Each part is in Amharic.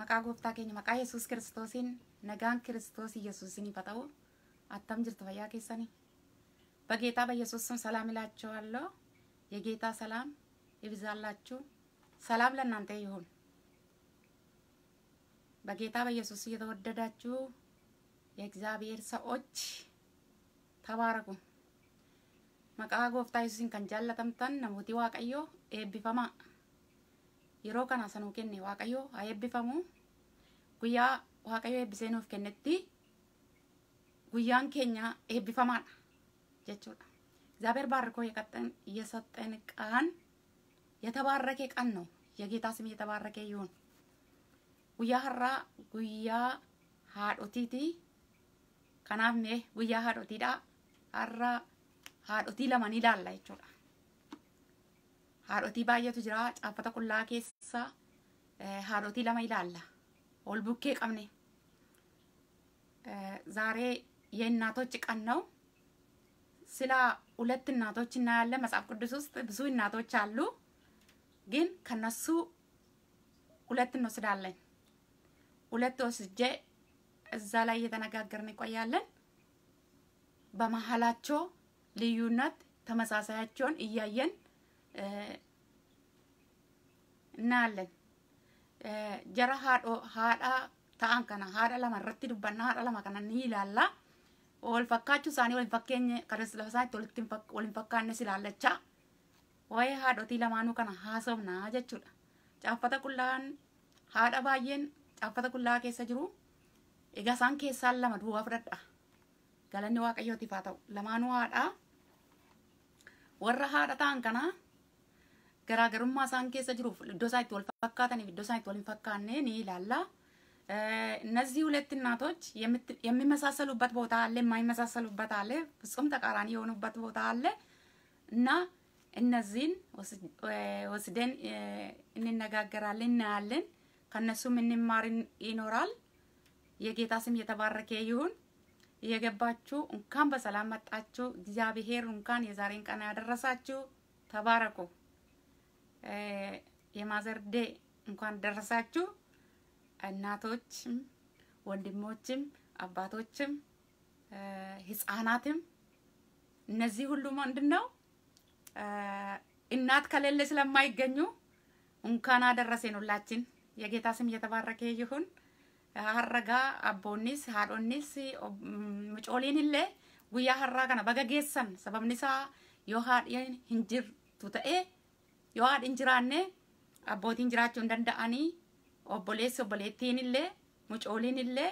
maqaa gooftaa keenya maqaa yesus kiristoosiin nagaan kiristoos yesuusin ta'u አታም ጅርት ፈያ ኬሰኒ በጌታ በኢየሱስ ስም ሰላም እላችኋለሁ። የጌታ ሰላም ይብዛላችሁ። ሰላም ለእናንተ ይሁን። በጌታ በኢየሱስ እየተወደዳችሁ የእግዚአብሔር ሰዎች ተባረኩ። መቃ ጎፍታ ኢየሱስን ከንጃለተምተን ነሙቲ ዋቀዮ ኤቢፈማ yeroo kana sanuu kenne waaqayyo haa eebbifamu guyyaa waaqayyo eebbisee nuuf kennetti guyyaan keenya eebbifamaadha jechuudha እግዚአብሔር ባርኮ የሰጠን ቀን የተባረከ ቀን ነው የጌታ yatabaarrakee yuun guyyaa har'aa guyyaa haadhotiiti kanaaf mee guyyaa haadhotiidhaa har'aa haadhotii ለመን ይላላ jechuudha. haadhotii baay'eetu jira caaffata qullaa keessa eh, haadhotii lama ilaalla ol bukkee qabne ዛሬ የእናቶች ቀን ነው። ስለ ሁለት እናቶች እናያለን። መጽሐፍ ቅዱስ ውስጥ ብዙ እናቶች አሉ፣ ግን ከነሱ ሁለት እንወስዳለን። ሁለት ወስጄ እዛ ላይ እየተነጋገርን እንቆያለን። በመሀላቸው ልዩነት ተመሳሳያቸውን እያየን እናያለን። Jara haadhoo haadha ta'an kana haadha lama irratti dubbanna haadha lama kana ni ilaalla. Wal fakkaachuu isaanii wal fakkeenye kan lafa isaaniitti walitti wal hin fakkaannes ilaallachaa. Waa'ee haadhotii lamaanuu kana haasofnaa jechuudha. Caaffata qullaan haadha baay'een caaffata qullaa keessa jiru. Egaa isaan keessaan lama duwwaa fudhadha. Galanni waaqayyootiif haa ta'u. Lamaanuu haadha. Warra haadha ta'an kanaa garaagarummaa isaan keessa jiruuf iddoo isaan itti wal fakkaataniif iddoo isaan itti wal hin fakkaannee ni ilaala። እነዚህ ሁለት እናቶች የሚመሳሰሉበት ቦታ አለ፣ የማይመሳሰሉበት አለ፣ ፍጹም ተቃራኒ የሆኑበት ቦታ አለ እና እነዚህን ወስደን እንነጋገራለን፣ እናያለን። ከነሱም እንማር ይኖራል። የጌታ ስም የተባረከ ይሁን። የገባችሁ እንኳን በሰላም መጣችሁ። እግዚአብሔር እንኳን የዛሬን ቀን ያደረሳችሁ። ተባረኩ። የማዘር ዴ እንኳን ደረሳችሁ። እናቶችም፣ ወንድሞችም፣ አባቶችም፣ ህፃናትም እነዚህ ሁሉ ምንድን ነው እናት ከሌለ ስለማይገኙ እንኳን አደረሰን ሁላችን። የጌታ ስም እየተባረከ ይሁን። ሀረጋ አቦኒስ ሃዶኒስ ምጮሊንለ ጉያ ሀራ ከነ በገ ጌሰን ሰበብኒሳ ዮ ሃድየን ሂንጅርቱ yoo haadha hin jiraanne abbootiin jiraachuu hin danda'anii obboleessi obboleettiin illee mucooliin illee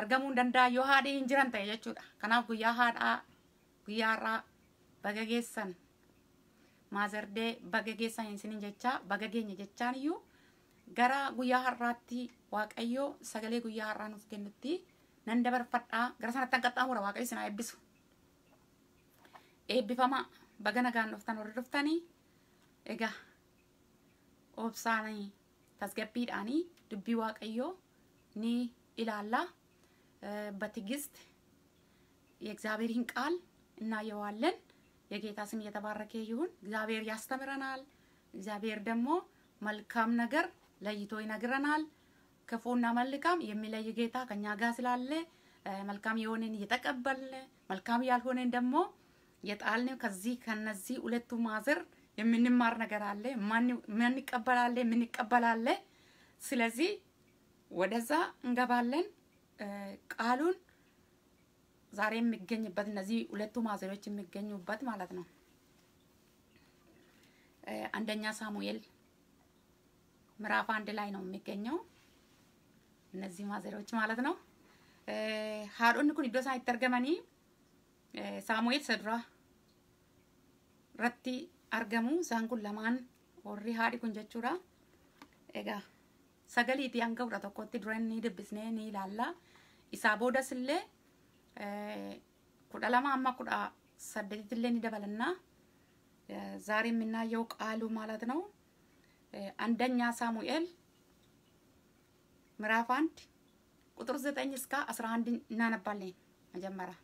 argamuu hin danda'a yoo haadha hin jiran ta'e jechuudha. Kanaaf guyyaa haadhaa guyyaa har'aa baga geessan maazardee baga geessan hin sinin jechaa baga geenya jechaan iyyuu gara guyyaa har'aatti waaqayyoo sagalee guyyaa har'aa nuuf kennutti nan dabarfadhaa gara sanatti an qaxxaamura waaqayyoo isin haa eebbisu. Eebbifama baga nagaan dhuftan warri dhuftanii. egaa obsaanii tasgabbiidhaanii dubbii waaqayyoo ni ilaalla በትዕግስት የእግዚአብሔርን ቃል እናየዋለን። የጌታ ስም እየተባረከ ይሁን። እግዚአብሔር ያስተምረናል። እግዚአብሔር ደግሞ መልካም ነገር ለይቶ ይነግረናል። ክፉና መልካም የሚለይ ጌታ ከኛ ጋር ስላለ መልካም የሆነን እየተቀበልን መልካም ያልሆነን ደግሞ የጣልን ከዚህ ከነዚህ ሁለቱ ማዘር የምንማር ነገር አለ፣ ማን ይቀበላለ፣ ምን ይቀበላለ። ስለዚህ ወደዛ እንገባለን። ቃሉን ዛሬ የሚገኝበት እነዚህ ሁለቱ ማዕዘኖች የሚገኙበት ማለት ነው። አንደኛ ሳሙኤል ምዕራፍ አንድ ላይ ነው የሚገኘው እነዚህ ማዕዘኖች ማለት ነው። ሀዶን ኩን ኢዶ ሳን ሳሙኤል ሰድራ ረቲ argamu. Isaan kun lamaan warri haadhi kun jechuudha. Egaa sagaliitii hanga kudha tokkotti dura ni dubbisnee ni ilaalla. Isaa boodas illee kudha lama amma kudha saddeetitti illee ni dabalanna. ዛሬ minnaa yoo qaaluu ነው nau andanyaa saamu'eel አንድ ቁጥር ዘጠኝ እስከ አስራ አንድ እናነባለን መጀመሪያ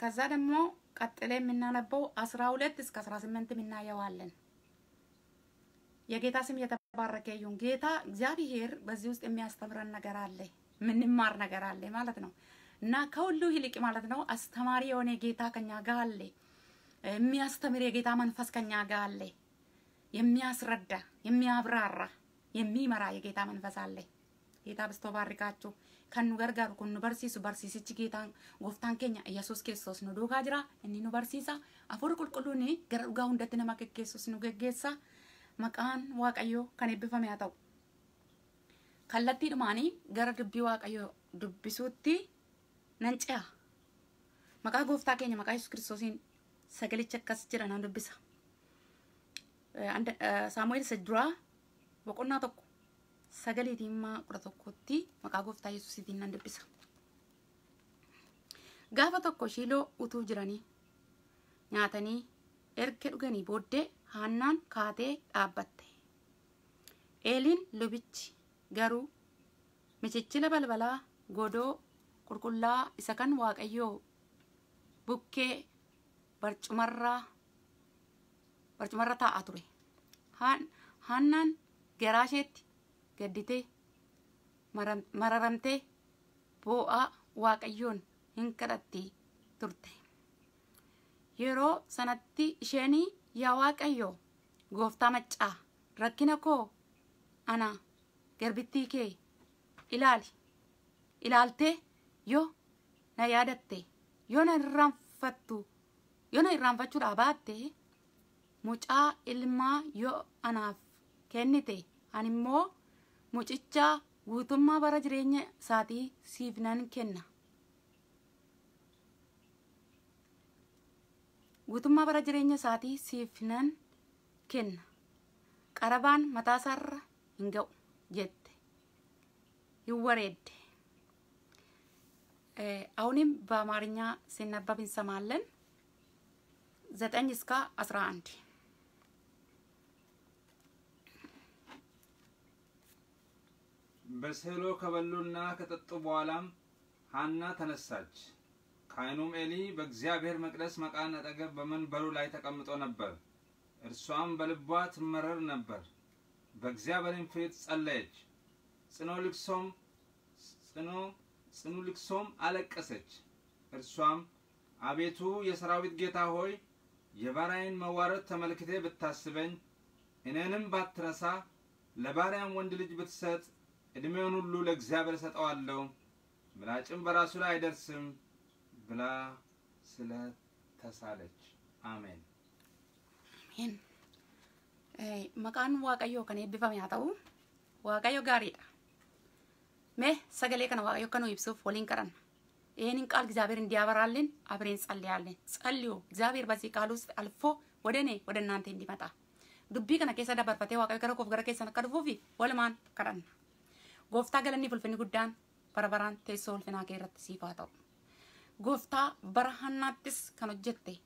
ከዛ ደግሞ ቀጥለ የምናነበው 12 እስከ 18 እናየዋለን። የጌታ ስም የተባረከ ይሁን። ጌታ እግዚአብሔር በዚህ ውስጥ የሚያስተምረን ነገር አለ፣ ምንማር ነገር አለ ማለት ነው እና ከሁሉ ይልቅ ማለት ነው አስተማሪ የሆነ ጌታ ከኛ ጋር አለ። የሚያስተምር የጌታ መንፈስ ከኛ ጋር አለ። የሚያስረዳ፣ የሚያብራራ፣ የሚመራ የጌታ መንፈስ አለ። ጌታ ብስቶ ባርካችሁ። kan nu gargaaru kun nu barsiisu barsiisichi geetaan gooftaan keenya yesus kiristoos nu duukaa jira inni anu nu barsiisa hafuurri qulqulluun gara dhugaa hundatti nama geggeessus nu geggeessa maqaan waaqayyoo kan eebbifame haa ta'u kallattiidhumaanii gara dubbii waaqayyoo dubbisuutti nan ce'a maqaa gooftaa keenya maqaa yesus kiristoosiin sagalicha akkas jira nan dubbisa eh, eh, saamu'eel isa boqonnaa tokko sagalee dhimmaa kudha tokkotti maqaa gooftaa yesuusiitiin nan dubbisa. Gaafa tokko shiiloo utuu jiranii nyaatanii erga dhuganii booddee haannaan kaatee dhaabbatte. Eeliin lubichi garuu michichila balbalaa godoo qulqullaa isa kan waaqayyoo bukkee barcumarraa barcumarra taa'aa ture. Haannaan garaa gadditee mararamtee boo'aa waaqayyoon hin kadhattee turte. Yeroo sanatti isheenii yaa waaqayyo gooftaa maccaa rakkina koo ana garbittii kee ilaaltee yoo na yaadatte yoo na yoo na irraanfachuudhaa baatte mucaa ilmaa yoo anaaf kennite ani immoo mucicha guutummaa bara jireenya isaatii siif nan kenna. guutummaa bara jireenya isaatii siif nan kenna. qarabaan mataasaarra hin ga'u jette hin wareedde. አሁንም በአማርኛ ሲነበብ እንሰማለን። ዘጠኝ እስከ አስራ አንድ በስህሎ ከበሉና ከጠጡ በኋላም ሐና ተነሳች። ካህኑም ኤሊ በእግዚአብሔር መቅደስ መቃን አጠገብ በመንበሩ ላይ ተቀምጦ ነበር። እርሷም በልቧ ትመረር ነበር። በእግዚአብሔርም ፊት ጸለየች። ጽኖ ልቅሶም ጽኖ ጽኑ ልቅሶም አለቀሰች። እርሷም አቤቱ የሰራዊት ጌታ ሆይ የባሪያዬን መዋረድ ተመልክቴ ብታስበኝ፣ እኔንም ባትረሳ፣ ለባሪያም ወንድ ልጅ ብትሰጥ እድሜውን ሁሉ ለእግዚአብሔር ሰጠዋለሁ፣ ምላጭም በራሱ ላይ አይደርስም ብላ ስለ ተሳለች። አሜን አሜን። Maqaan Waaqayyoo kan eebbifame haa ta'u Waaqayyo gaariidha. Mee sagalee kana Waaqayyo akka nu ibsuuf waliin qaran. Eenin እንዲያበራልን አብሬን ጸልያለን። ጸልዩ እግዚአብሔር በዚህ ቃል ውስጥ አልፎ ወደ እኔ ወደ እናንተ እንዲመጣ ግቢ ከነ ኬሳ ደበርፈቴ ዋቃዊ ከረ ገረ ኬሰን ከድፉፊ ወልማን ከረና Gooftaa galanni fulfinni guddaan bara baraan teessoo ulfinaa kee irratti siif haa ta'u. Gooftaa bara hannaattis kan hojjette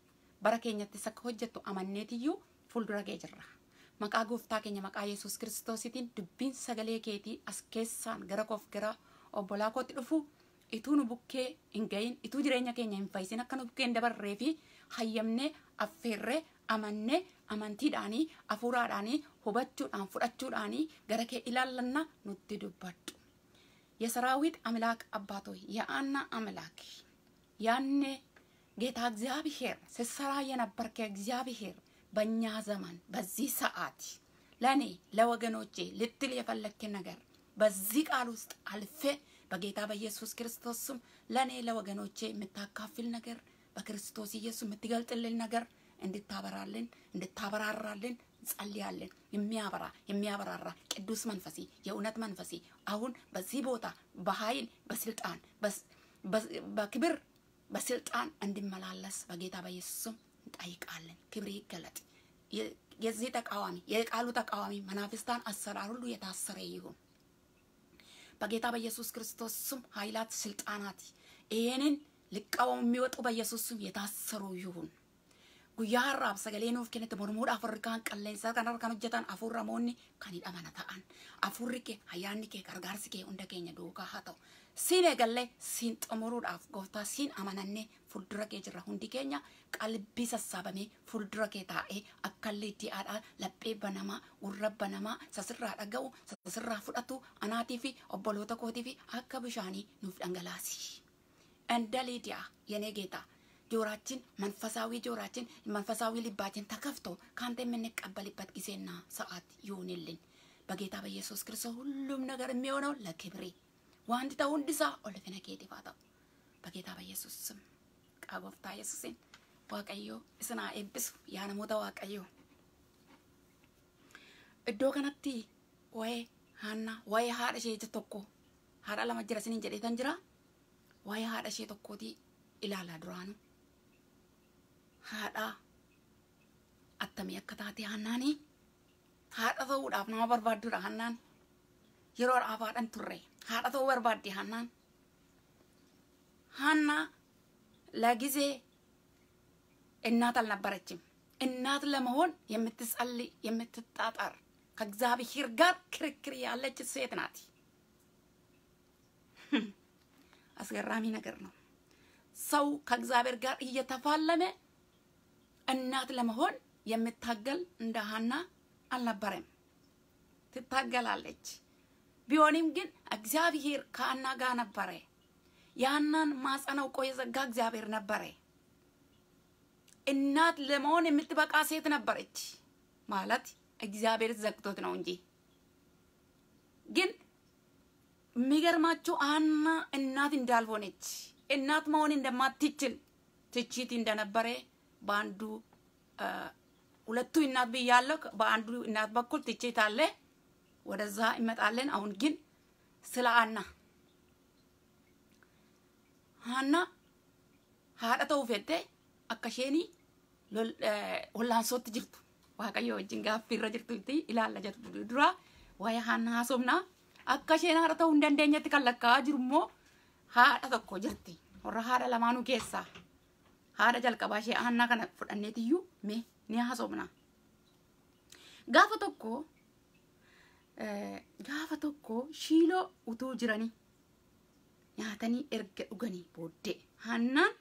bara keenyattis akka hojjettu amanneetiyyuu fuuldura kee jirra. Maqaa gooftaa keenya maqaa Yesuus Kiristoositiin dubbiin sagalee keetii as keessaan gara koof gara obbolaa kootti dhufu ituu nu bukkee hin gahin ituu jireenya keenya hin fayyisin akka nu bukkee hin dabarree fi hayyamnee affeerree amannee amantiidhaanii hafuuraadhaanii hubachuudhaan fudhachuudhaanii gara kee ilaallanna nutti dubbadhu. የሰራዊት አምላክ አባት ሆይ የአና አምላክ ያኔ ጌታ እግዚአብሔር ስትሰራ የነበርከ እግዚአብሔር በእኛ ዘመን በዚህ ሰዓት ለእኔ ለወገኖቼ ልትል የፈለክ ነገር በዚህ ቃል ውስጥ አልፌ በጌታ በኢየሱስ ክርስቶስ ስም ለእኔ ለወገኖቼ የምታካፍል ነገር በክርስቶስ ኢየሱስ የምትገልጥልን ነገር እንድታበራልን እንድታበራራልን እንጸልያለን የሚያበራ የሚያበራራ ቅዱስ መንፈሴ፣ የእውነት መንፈሴ አሁን በዚህ ቦታ በኃይል በስልጣን በክብር በስልጣን እንድመላለስ በጌታ በኢየሱስም እንጠይቃለን። ክብር ይገለጥ። የዚህ ተቃዋሚ የቃሉ ተቃዋሚ መናፍስታን አሰራር ሁሉ የታሰረ ይሁን በጌታ በኢየሱስ ክርስቶስ ስም። ኃይላት ስልጣናት ይሄንን ልቃወሙ የሚወጡ በኢየሱስ ስም የታሰሩ ይሁን። guyyaa har'aaf sagalee nuuf kennite mormuudhaaf warri kaan qalleensaa kanarra kan hojjetan hafuurramoonni kan hidhamana ta'an hafuurri kee ayyaanni kee gargaarsi kee hunda keenya duukaa haa ta'u siin eegallee siin xumuruudhaaf gooftaa siin amanannee fuuldura kee jirra hundi keenya qalbii sassaabamee fuuldura kee taa'ee akka illee itti haadhaa laphee banamaa urra banamaa sasirraa dhaga'u sasirraa fudhatu anaatii fi obboloota kootii fi akka bishaanii nuuf dhangalaasi. Endaliidiyaa yenee geetaa ጆራችን መንፈሳዊ ጆራችን መንፈሳዊ ልባችን ተከፍቶ ከአንተ የምንቀበልበት ጊዜና ሰዓት ይሁንልን። በጌታ በኢየሱስ ክርስቶስ ሁሉም ነገር የሚሆነው ለክብሬ ዋንድ ተውንድሳ ኦልፍነ ኬዲፋታው በጌታ በኢየሱስ ስም ቃጎፍታ ኢየሱስን ዋቀዮ እስና ኤብሱ ያነሞተ ዋቀዮ iddoo kanatti waa'ee haannaa waa'ee haadha ishee tokko haadha lama jira sinin jedhee ወይ jira waa'ee haadha ኢላላ tokkooti haadhaa attamii akka taate hannaani haadha ta'uudhaaf nama barbaaddudha hannaan yeroo dhaaf haadhan turre haadha ta'uu barbaadde hannaan hanna ለጊዜ እናት አልነበረችም። እናት ለመሆን የምትጸልይ የምትጣጣር ከእግዚአብሔር ጋር ክርክር ያለች ሴት ናት። አስገራሚ ነገር ነው። ሰው ከእግዚአብሔር ጋር እየተፋለመ እናት ለመሆን የምታገል እንደ ሀና አልነበረም። ትታገላለች። ቢሆንም ግን እግዚአብሔር ከአና ጋር ነበረ። ያናን ማኅፀን አውቆ የዘጋ እግዚአብሔር ነበረ። እናት ለመሆን የምትበቃ ሴት ነበረች። ማለት እግዚአብሔር ዘግቶት ነው እንጂ ግን የሚገርማችሁ አና እናት እንዳልሆነች እናት መሆን እንደማትችል ትችት እንደነበረ በአንዱ ሁለቱ እናት ብያለሁ። በአንዱ እናት በኩል ትችት አለ፣ ወደዛ ይመጣለን። አሁን ግን ስለ አና ሀና haadha ta'uu fedde akka isheen hollaansootti jirtu waaqayyo wajjin gaaffii irra jirtu itti ilaalla jirtu dura waa'ee haanna haasofnaa akka isheen haadha ta'uu hin dandeenyetti kan lakkaa'aa jiru immoo haadha tokko jirti warra haadha lamaanuu keessaa haadha jalqabaa ishee ahannaa kana fudhanneetiyyuu mee ni haasofna. Gaafa tokko gaafa tokko shiiloo utuu jiranii nyaatanii erga dhuganii booddee hannaan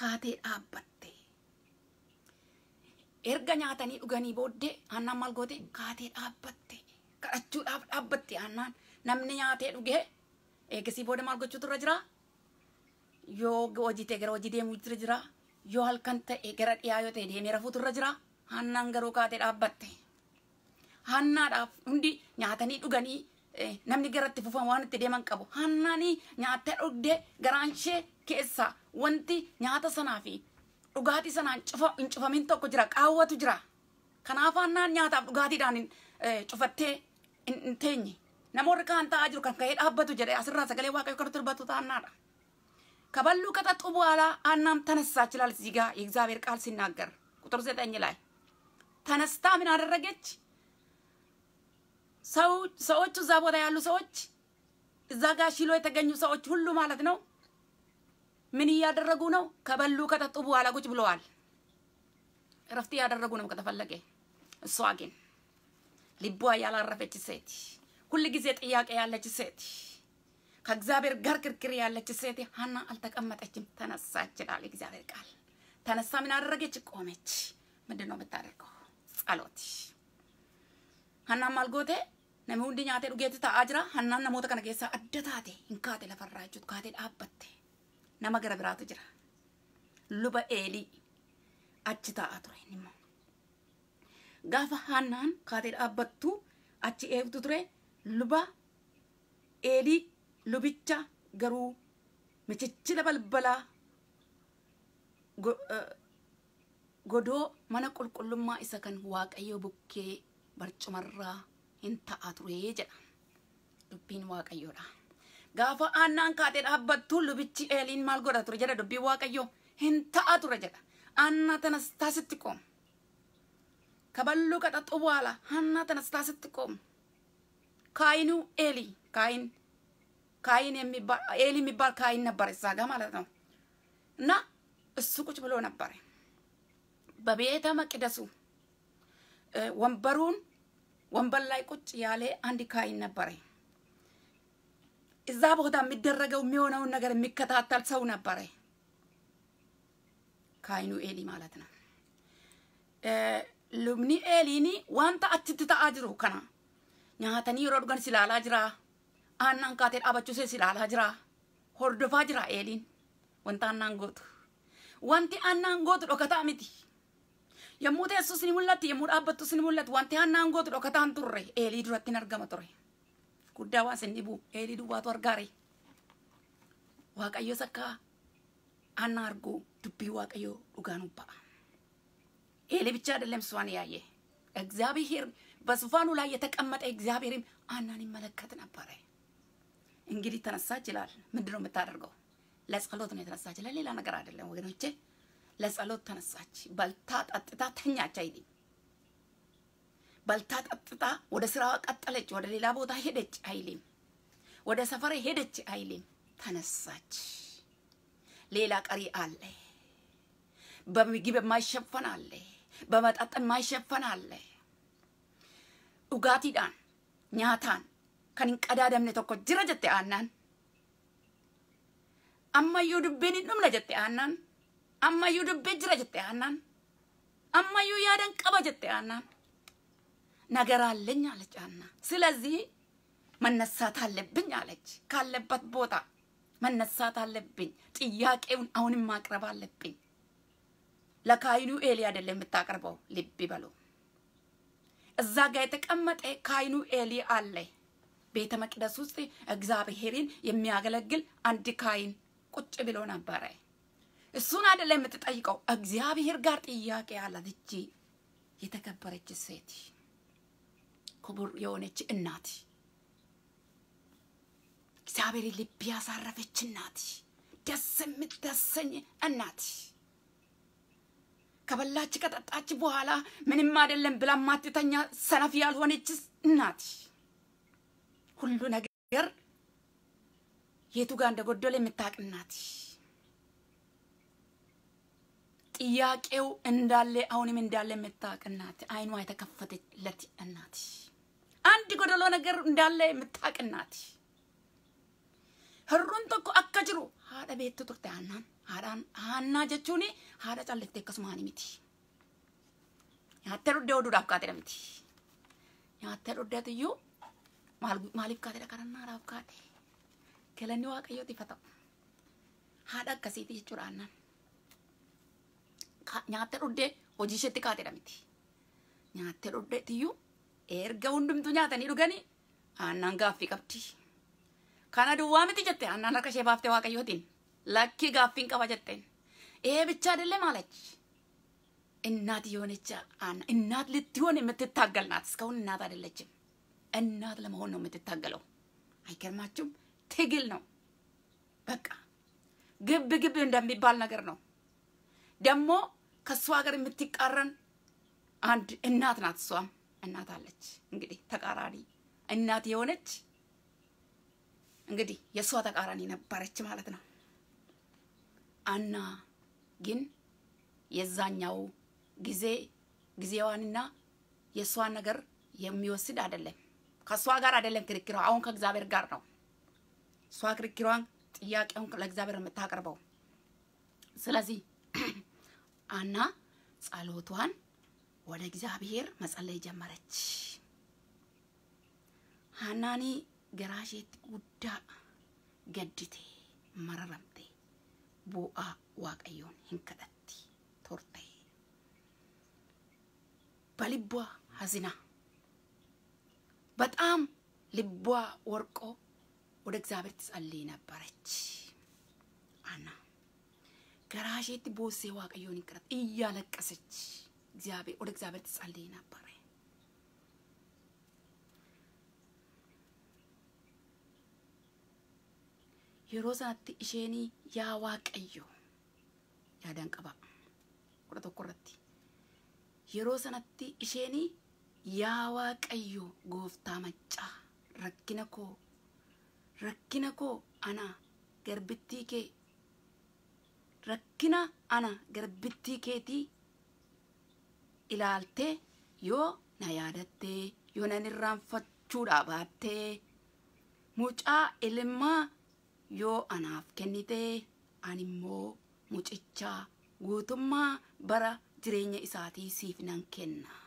kaatee dhaabbatte. Erga nyaatanii dhuganii booddee hannaan maal goote kaatee dhaabbatte. Kadhachuudhaaf dhaabbatte hannaan namni nyaatee dhugee eegisii booda maal gochuu turre jira? Yoo hojii ta'e gara hojii deemuu jira jiraa? yoo halkan ta'e gara dhiyaa yoo ta'e deemee rafuutu irra jira hannaan garuu kaatee dhaabbatte hannaadhaaf hundi nyaatanii dhuganii namni garatti fufan waan itti deeman qabu hannaanii nyaata dhugdee garaanshee ishee keessa wanti nyaata sanaa fi dhugaatii sanaan hin cufamin tokko jira qaawwatu jira kanaaf hannaan nyaataaf dhugaatiidhaan hin cufattee hin teenye namoonni kaan taa'aa jiru kan ka'ee dhaabbatu jedhee asirraa sagalee waaqayyoo kan turbatu taannaadha. ከበሉ ከጠጡ በኋላ አናም ተነሳ ይችላል እዚህ ጋር የእግዚአብሔር ቃል ሲናገር ቁጥር ዘጠኝ ላይ ተነስታ ምን አደረገች? ሰዎቹ እዛ ቦታ ያሉ ሰዎች እዛ ጋር ሺሎ የተገኙ ሰዎች ሁሉ ማለት ነው። ምን እያደረጉ ነው? ከበሉ ከጠጡ በኋላ ቁጭ ብለዋል። እረፍት እያደረጉ ነው ከተፈለገ። እሷ ግን ልቧ ያላረፈች ሴት፣ ሁል ጊዜ ጥያቄ ያለች ሴት ከእግዚአብሔር ጋር ክርክር ያለች ሴት ሀና አልተቀመጠችም፣ ተነሳች ይላል እግዚአብሔር ቃል። ተነሳ ምን አደረገች? ቆመች። ምንድን ነው የምታደርገው? ጸሎት። ሀናም አልጎቴ ነሚ ሁንዲ ኛቴ ዱጌት ተአጅራ ሀናን ነሞተ ከነ ጌሳ አደታቴ እንካቴ ለፈራጁት ካቴ ዳበቴ ነመ ገረ ብራቱ ጅራ ሉበ ኤሊ አች ታአ ቱሬ ጋፈ ሀናን ካቴ ዳበቱ አች ኤብቱ ቱሬ ኤሊ lubicha garuu michichila balbalaa uh, godoo mana qulqullummaa isa kan waaqayyo bukkee barcumarraa hin ta'a turee jedha dubbiin waaqayyoodha. Gaafa aannaan kaatee dhaabbattuu lubichi eeliin maal godha ture jedha dubbiin waaqayyoo hin ta'a ture jedha. Aanna tanas taasitti qooma. Kaballuu kadhaxu bu'aala aanna tanas taasitti qooma. Kaayinuu eelii kaayin ካይን የሚባል ኤሊ የሚባል ካይን ነበር እዛ ጋ ማለት ነው። እና እሱ ቁጭ ብሎ ነበር በቤተ መቅደሱ ወንበሩን ወንበር ላይ ቁጭ ያለ አንድ ካይን ነበረ። እዛ ቦታ የሚደረገው የሚሆነውን ነገር የሚከታተል ሰው ነበረ። ካይኑ ኤሊ ማለት ነው። ሉምኒ ኤሊኒ ዋንታ አትትታ አጅሩ ከና ኛተኒ ሮድገን ስላላ አጅራ aannan kaatee dhaabachuusees ilaalaa jira. Hordofaa jira eeliin. Wanta aannan gootu. Wanti aannan gootu dhokataa miti. Yommuu teessus ni mul'atti, yommuu dhaabbattus ni mul'atti. Wanti aannan gootu dhokataan turre eelii duratti argama ture. Guddaa waan sin dhibu eelii duwwaatu argaare. Waaqayyos akka aannan argu dubbii waaqayyoo dhugaan ba'a. Eelii bichaa dallemsuwaan yaayee. እግዚአብሔር በዙፋኑ ላይ የተቀመጠ እግዚአብሔርም አናን ይመለከት ነበረ። እንግዲህ ተነሳች ይላል። ምንድን ነው የምታደርገው? ለጸሎት ነው የተነሳች፣ ለሌላ ነገር አይደለም ወገኖቼ። ለጸሎት ተነሳች። በልታ ጠጥታ ተኛች አይዲ በልታ ጠጥታ ወደ ስራዋ ቀጠለች፣ ወደ ሌላ ቦታ ሄደች አይሊም፣ ወደ ሰፈር ሄደች አይልም። ተነሳች። ሌላ ቀሪ አለ፣ በምግብ የማይሸፈን አለ፣ በመጠጥ የማይሸፈን አለ። ኡጋቲዳን ኛታን kan hin qadaadamne tokko jira jette aannaan. Ammayyuu dubbeen hin dhumne jette aannaan. Ammayyuu dubbee jira jette aannaan. Ammayyuu yaadan qaba jette aannaan. Nagaraalleen nyaalachi aannaan. Silazii መነሳት አለብኝ አለች። ካለበት ቦታ መነሳት አለብኝ። ጥያቄውን አሁንም ማቅረብ አለብኝ። ለካይኑ ኤሊ አይደለም የምታቀርበው፣ ልብ በሉ። እዛ ጋር የተቀመጠ ካይኑ ኤሊ አለ። ቤተ መቅደስ ውስጥ እግዚአብሔርን የሚያገለግል አንድ ካይን ቁጭ ብሎ ነበረ። እሱን አይደለ የምትጠይቀው፣ እግዚአብሔር ጋር ጥያቄ ያላት እቺ የተከበረች ሴት፣ ክቡር የሆነች እናት፣ እግዚአብሔር ልብ ያሳረፈች እናት፣ ደስ የምትደሰኝ እናት ከበላች ከጠጣች በኋላ ምንም አይደለም ብላ ማትተኛ ሰነፍ ያልሆነች እናት ሁሉ ነገር የቱ ጋር እንደጎደለ የምታቅናት ጥያቄው እንዳለ አሁንም እንዳለ የምታቅናት አይኗ የተከፈተለት እናት አንድ ጎደሎ ነገር እንዳለ የምታቅናት ህሩን tokko akka jiru haadha beektu turte aannan haadhaan aannaa jechuun haadha callifte akkasumaan miti nyaattee dhuddee oduudhaaf kaatedha miti nyaattee dhuddeet iyyuu maalif maaliif kaatedha karannaa kaate galanni waaqayyootiif haa ta'u haadha akkasiiti jechuudha aannan nyaata dhuddee hojii isheetti kaatee kaatedha nyaata nyaattee dhuddeetiyyuu erga hundumtuu nyaatanii dhuganii aannan gaaffii qabdi. Kana duwwaa miti jette aannan harka ishee baaftee waaqayyootiin lakkii gaaffiin qaba jetteen. Ee bichaa dillee maalachi? Innaati yoonicha aanna innaati litti yoon immatti taagalnaatis ka'uun innaata dillechim. እናት ለመሆን ነው የምትታገለው። አይገርማችሁም? ትግል ነው በቃ ግብ ግብ እንደሚባል ነገር ነው። ደግሞ ከእሷ ሀገር የምትቃረን አንድ እናት ናት። እሷም እናት አለች። እንግዲህ ተቃራኒ እናት የሆነች እንግዲህ የእሷ ተቃራኒ ነበረች ማለት ነው። አና ግን የዛኛው ጊዜ ጊዜዋንና የእሷን ነገር የሚወስድ አይደለም። ከእሷ ጋር አይደለም ክርክሯ፣ አሁን ከእግዚአብሔር ጋር ነው። እሷ ክርክሯን ጥያቄውን ለእግዚአብሔር የምታቀርበው። ስለዚህ አና ጸሎቷን ወደ እግዚአብሔር መጸለይ ጀመረች። ሃናኒ ገራሼት ጉዳ ገድቴ መረረምቴ ቦአ ዋቀዮን ሂንከደቲ ቶርቴ በልቧ ሀዚና በጣም ልቧ ወርቆ ወደ እግዚአብሔር ትጸልይ ነበረች። አና ገራሼት ቦሴ ዋቀዮን ይቅረት እያለቀሰች እግዚአብሔር ወደ እግዚአብሔር ትጸልይ ነበረ። የሮዛት እሼኒ ያ ዋቀዮ ያደንቀባ ቁረቶ ቁረቲ የሮዛናቲ እሼኒ yaa waaqayyo gooftaa maccaa rakkina koo rakkina koo ana garbittii kee rakkina ana garbittii keetii ilaaltee yoo na yaadattee yoo nan irraanfachuudha baattee mucaa ilmaa yoo anaaf kennitee animmoo mucichaa guutummaa bara jireenya isaatii siif nan kenna.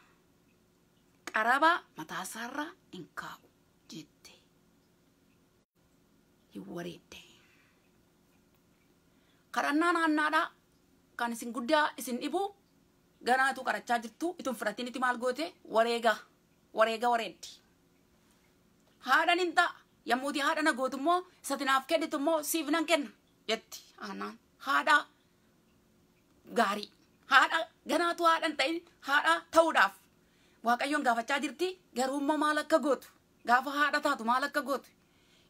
qarabaa mataasaarraa in kaa'u jette hin wareette. Kadhannaan hannaadhaa kan isin guddaa isin dhibu ganaatu qarachaa jirtu itun fudhatiin itti maal goote wareega wareega wareeddi. Haadhan hin ta'a yommuuti haadhana gootummoo satinaaf kennitummoo siif nan kenna jetti aanaan haadhaa gaarii haadha ganaatu haadhan ta'in haadhaa ta'uudhaaf waaqayyoon gaafachaa jirti garuummoo maal akka gootu gaafa haadha taatu maal akka gootu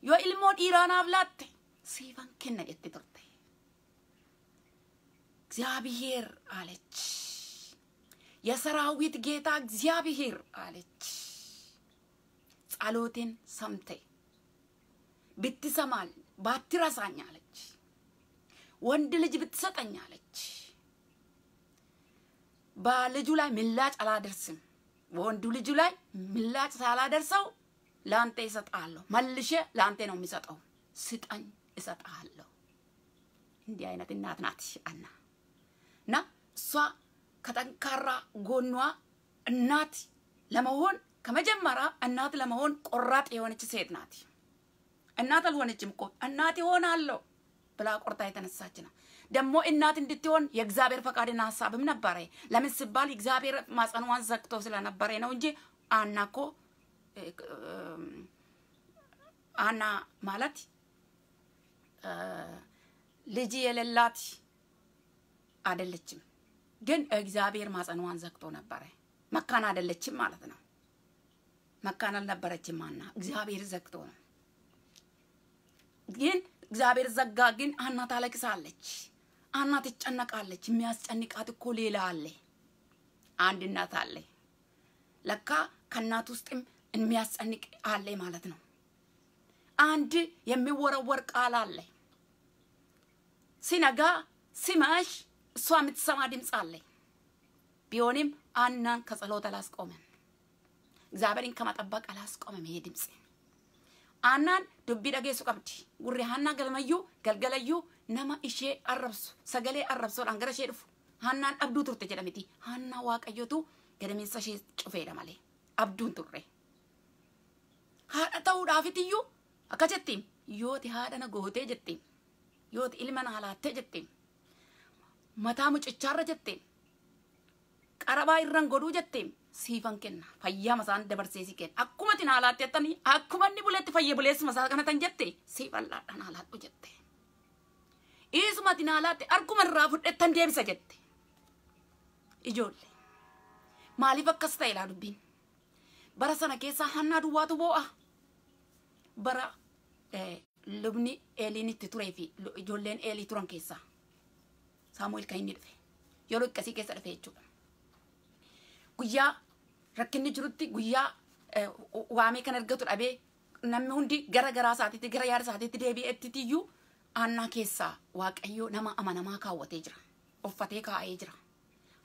yoo ilmoo dhiiraa naaf laatte siifan kenna jetti turte. geetaa እግዚአብሔር አለች። Tsalooteen samte. እግዚአብሔር አለች። ጸሎቴን ሰምተ ብትሰማል ባትረሳኝ liji ወንድ ልጅ ብትሰጠኝ Baalli በልጁ millaa calaa dirsin. ወንዱ ልጁ ላይ ምላጭ ሳላደርሰው ለአንተ ይሰጣለሁ፣ መልሼ ለአንተ ነው የሚሰጠው፣ ስጠኝ እሰጣለሁ። እንዲህ አይነት እናት ናት አና እና እሷ ከጠንካራ ጎኗ እናት ለመሆን ከመጀመሪያ እናት ለመሆን ቆራጥ የሆነች ሴት ናት። እናት አልሆነችም እኮ እናት ይሆናለሁ ብላ ቆርጣ የተነሳች ነው። ደግሞ እናት እንድትሆን የእግዚአብሔር ፈቃድና ሀሳብም ነበረ። ለምን ስባል እግዚአብሔር ማጸኗን ዘግቶ ስለነበረ ነው እንጂ አና እኮ አና ማለት ልጅ የሌላት አይደለችም፣ ግን እግዚአብሔር ማጸኗን ዘግቶ ነበረ። መካን አይደለችም ማለት ነው። መካን አልነበረችም አና፣ እግዚአብሔር ዘግቶ ነው። ግን እግዚአብሔር ዘጋ፣ ግን አና ታለቅሳለች። አና ትጨነቃለች። የሚያስጨንቃት እኮ ሌላ አለ። አንድ እናት አለ። ለካ ከእናት ውስጥም የሚያስጨንቅ አለ ማለት ነው። አንድ የሚወረወር ቃል አለ። ሲነጋ ሲመሽ እሷ የምትሰማ ድምፅ አለ። ቢሆንም አናን ከጸሎት አላስቆመም። እግዚአብሔርን ከመጠበቅ አላስቆመም ይሄ ድምፅ። አናን ዱቢ ደጌሱ ቀብዲ ጉሪ ሀና ገልመዩ ገልገለዩ nama ishee arrabsu sagalee arrabsuudhaan gara ishee dhufu hannaan abduu turte jedhamiti hannaa waaqayyotu gadameessa ishee cufeedha malee abduun turre haadha ta'uudhaafitiyyuu akka jettiin yooti haadha na gootee jettiin yooti ilma na halaattee jettiin mataa mucichaarra jettiin qarabaa irraan godhuu jettiin siifan kenna fayyaa masaan dabarseesii kenna akkuma tin haalaatte jettanii akkuma inni buleetti fayyee buleessuma isaa kanatan jette siifan laadhaan haalaadhu jette. dhiisuma dinaalaatti arguma irraa fudhattan deebisa jette ijoollee. Maaliif akkas ta'e laa dubbiin? Bara sana keessaa hannaa duwwaatu boo'a. Bara lubni eeliin itti turee fi ijoolleen eelii turan keessaa Saamu'eel kan inni dhufe. Yeroo ikkasii keessa dhufe jechuudha. Guyyaa rakkinni jirutti guyyaa waamee kan argatu dhabee namni hundi gara garaa isaatiitti gara yaada isaatiitti deebi'eetti iyyuu Aannaa keessaa waaqayyo nama amanamaa kaawwatee jira. Uffatee kaa'ee jira.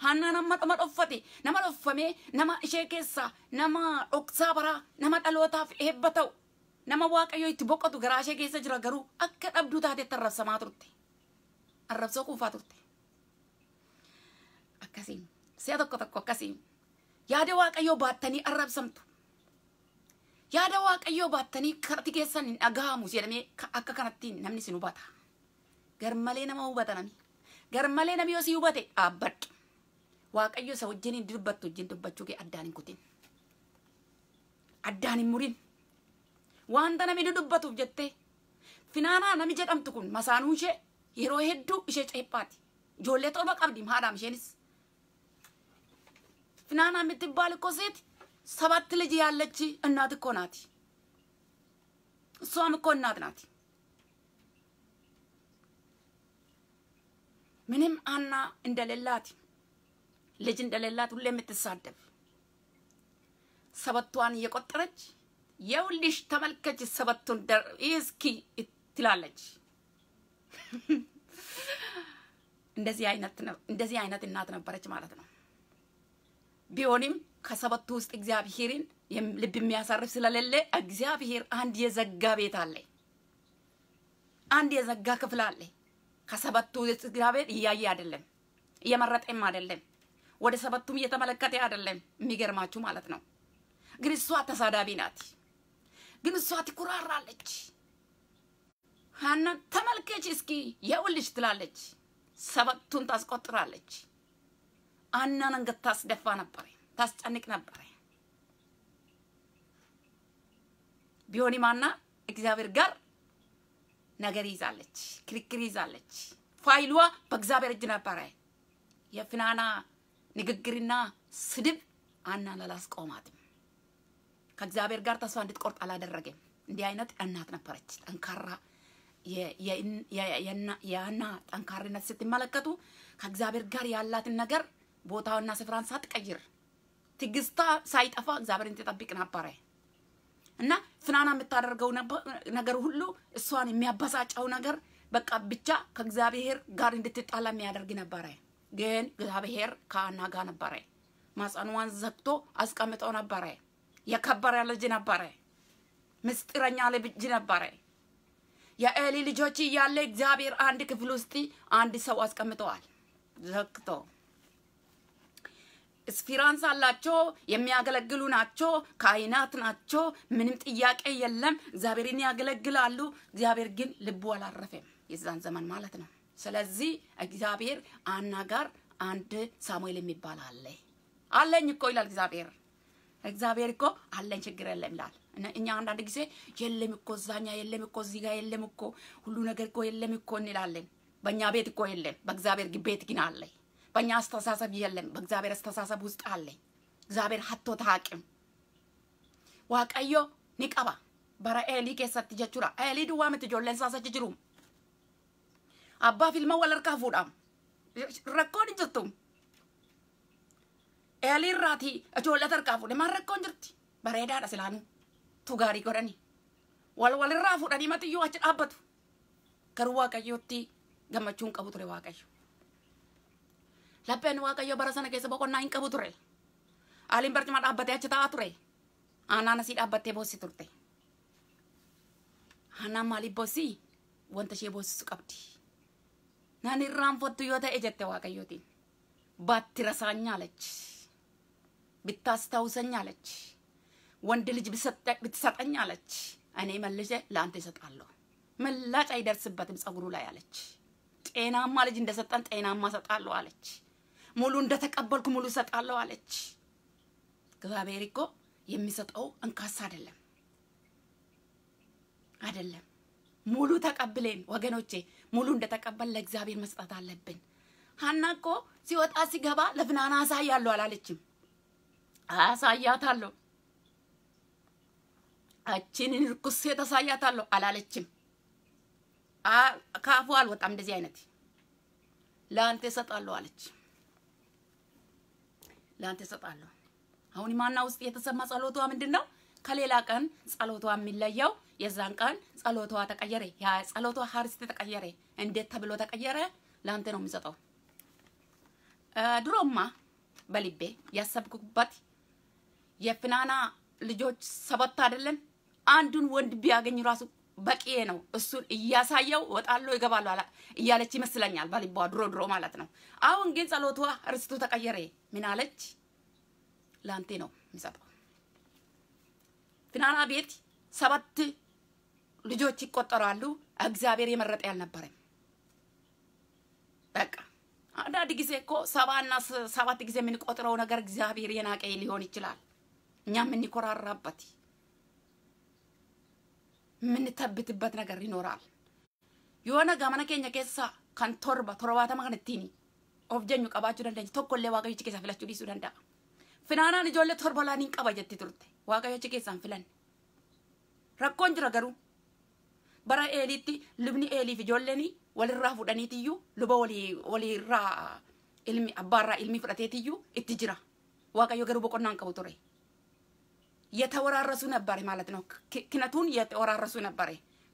Haannaa nama dhoffate nama doffamee nama ishee keessaa nama dhoksaa baraa nama dhalootaaf eebba ta'u nama waaqayyo itti boqotu garaa ishee keessa jira garuu akka dhabduu taatetti arrabsamaa turte. Arrabsoo kuufaa turte. Akkasiin si'a tokko tokko akkasiin yaada waaqayyoo baattanii arrabsamtu. yaada waaqayyoo baattanii karti keessan hin dhagahamu jedhamee akka kanatti namni si hubata. Garmalee nama hubata namni. Garmalee namni yoo si hubate dhaabbadhu. Waaqayyo isa wajjin hin dubbattu wajjin dubbachuu kee addaan hin kutin. Addaan hin murin. Waanta namni dubbatuuf jettee finaanaa namni jedhamtu kun masaanuu ishee yeroo hedduu ishee ceephaati. Ijoollee torba qabdi haadhaam isheenis. Finaanaa mitti baalikoo seeti ሰባት ልጅ ያለች እናት እኮ ናት። እሷም እኮ እናት ናት። ምንም አና እንደሌላት ልጅ እንደሌላት ሁሌ የምትሳደብ ሰበቷን እየቆጠረች የውልሽ ተመልከች ሰበቱን እስኪ ትላለች። እንደዚህ አይነት እናት ነበረች ማለት ነው ቢሆንም ከሰበቱ ውስጥ እግዚአብሔርን ልብ የሚያሳርፍ ስለሌለ እግዚአብሔር አንድ የዘጋ ቤት አለ። አንድ የዘጋ ክፍል አለ። ከሰበቱ ውስጥ እግዚአብሔር እያየ አይደለም፣ እየመረጠም አይደለም፣ ወደ ሰበቱም እየተመለከተ አይደለም። የሚገርማችሁ ማለት ነው። ግን እሷ ተሳዳቢ ናት። ግን እሷ ትኩራራለች። ሀናን ተመልከች እስኪ የውልሽ ትላለች። ሰበቱን ታስቆጥራለች። አናን አንገት ታስደፋ ነበር። ታስጨንቅ ነበር። ቢዮኒማና እግዚአብሔር ጋር ነገር ይዛለች፣ ክርክር ይዛለች። ፋይሏ በእግዚአብሔር እጅ ነበረ። የፍናና ንግግርና ስድብ አናን አላስቆማትም። ከእግዚአብሔር ጋር ተስፋ እንድትቆርጥ አላደረገም። እንዲህ አይነት እናት ነበረች። ጠንካራ የአና ጠንካሪነት ስትመለከቱ ከእግዚአብሔር ጋር ያላትን ነገር ቦታውና ስፍራን ሳትቀይር ትግስታ ሳይጠፋ እግዚአብሔርን ትጠብቅ ነበረ እና ፍናና የምታደርገው ነገር ሁሉ እሷን የሚያበሳጨው ነገር በቃ ብቻ ከእግዚአብሔር ጋር እንድትጣላ የሚያደርግ ነበረ። ግን እግዚአብሔር ከአና ጋር ነበረ። ማፀኗን ዘግቶ አስቀምጦ ነበረ። የከበረ ልጅ ነበረ። ምስጢረኛ ልጅ ነበረ። የኤሊ ልጆች እያለ እግዚአብሔር አንድ ክፍል ውስጥ አንድ ሰው አስቀምጠዋል ዘግቶ ስፒራንስ አላቸው፣ የሚያገለግሉ ናቸው፣ ካህናት ናቸው። ምንም ጥያቄ የለም። እግዚአብሔርን ያገለግላሉ። እግዚአብሔር ግን ልቡ አላረፈም፣ የዛን ዘመን ማለት ነው። ስለዚህ እግዚአብሔር አና ጋር አንድ ሳሙኤል የሚባል አለ አለኝ እኮ ይላል እግዚአብሔር። እግዚአብሔር እኮ አለኝ ችግር የለም ይላል። እኛ አንዳንድ ጊዜ የለም እኮ እዛኛ የለም እኮ እዚህ ጋር የለም እኮ ሁሉ ነገር እኮ የለም እኮ እንላለን። በእኛ ቤት እኮ የለም፣ በእግዚአብሔር ቤት ግን አለኝ በእኛ አስተሳሰብ የለም፣ በእግዚአብሔር አስተሳሰብ ውስጥ አለኝ። እግዚአብሔር ሀቶ ታቅም ዋቀዮ ኒቀባ በራ ኤሊ ኬሰት ጀቹራ ኤሊ ድዋ ምትጆለን ሳሰች ጅሩም አባ ፊልመ ወለርካ ፉዳም ረኮን ጅርቱም ኤሊ ራቲ እጆለተርካ ፉ ማ ረኮን ጅርቲ በሬዳዳ ስላኑ ቱጋሪ ጎረኒ ወልወልራ ፉዳኒ መትዮ አችን አበቱ ከሩ ገመቹን ቀቡቱሬ ዋቀዮ lapen lapheen waaqayyo barasa na keessa boqonnaa hin qabu ture. Aliin barcuma dhaabbatee achi taa'aa ture. Aanaan asii abate bosi turte. ana mali bosi Wanta bosi sukapti nani ram qabdi. Naan irraan fottu yoo ta'e jette waaqayyootiin. Baattira isaan nyaalachi. Bittaas ta'uusan nyaalachi. Wandi liji bisaxan nyaalachi. Ani mallishe laante iሰጣለሁ መላጭ አይደርስበትም ፀጉሩ ላይ አለች። ጤናማ ልጅ እንደሰጠን ጤናማ ሰጣለሁ አለች። ሙሉ እንደተቀበልኩ ሙሉ እሰጣለሁ አለች። እግዚአብሔር እኮ የሚሰጠው እንካስ አይደለም አይደለም። ሙሉ ተቀብሌን ወገኖቼ፣ ሙሉ እንደተቀበል ለእግዚአብሔር መስጠት አለብን። ሀና እኮ ሲወጣ ሲገባ ለፍናና አሳያለሁ አላለችም። አሳያታለሁ አችንን ርኩስ ሴት አሳያታለሁ አላለችም። ከአፉ አልወጣም። እንደዚህ አይነት ለአንተ እሰጣለሁ አለች። ለአንተ እሰጣለሁ። አሁን ማና ውስጥ የተሰማ ጸሎቷ ምንድን ነው? ከሌላ ቀን ጸሎቷ የሚለየው የዛን ቀን ጸሎቷ ተቀየረ። ያ ጸሎቷ ሀርስት ተቀየረ። እንዴት ተብሎ ተቀየረ? ለአንተ ነው የሚሰጠው። ድሮማ በልቤ ያሰብኩበት የፍናና ልጆች ሰበት አይደለም አንዱን ወንድ ቢያገኝ ራሱ በቂዬ ነው። እሱን እያሳየው እወጣለሁ እገባለሁ እያለች ይመስለኛል በልቧ ድሮ ድሮ ማለት ነው። አሁን ግን ጸሎቷ እርስቱ ተቀየረ። ምን አለች? ለአንቴ ነው የሚሰጠው። ፍናና ቤት ሰባት ልጆች ይቆጠራሉ። እግዚአብሔር የመረጠ ያልነበረም በቃ አንዳንድ ጊዜ እኮ ሰባና ሰባት ጊዜ የምንቆጥረው ነገር እግዚአብሔር የናቀ ሊሆን ይችላል። እኛ የምንኮራራበት የምንታብትበት ነገር ይኖራል። የሆነ ገመና ኬኛ ኬሳ ከን ቶርባ torbaatama kan ittiin of jeenyu qabaachuu dandeenya tokkollee waaqayyochi keessaa filachuu dhiisuu danda'a. Finaanaan ijoollee torba laaniin qaba jetti turte waaqayyochi keessaan filanne. Rakkoon jira garuu bara eeliitti lubni eeliif ijoolleen walirraa fudhaniitiyyuu luba walirraa ilmi abbaarraa ilmi fudhateetiyyuu itti jira. Waaqayyo garuu boqonnaan qabu ture. የተወራረሱ ነበር ማለት ነው። ክነቱን የተወራረሱ ነበር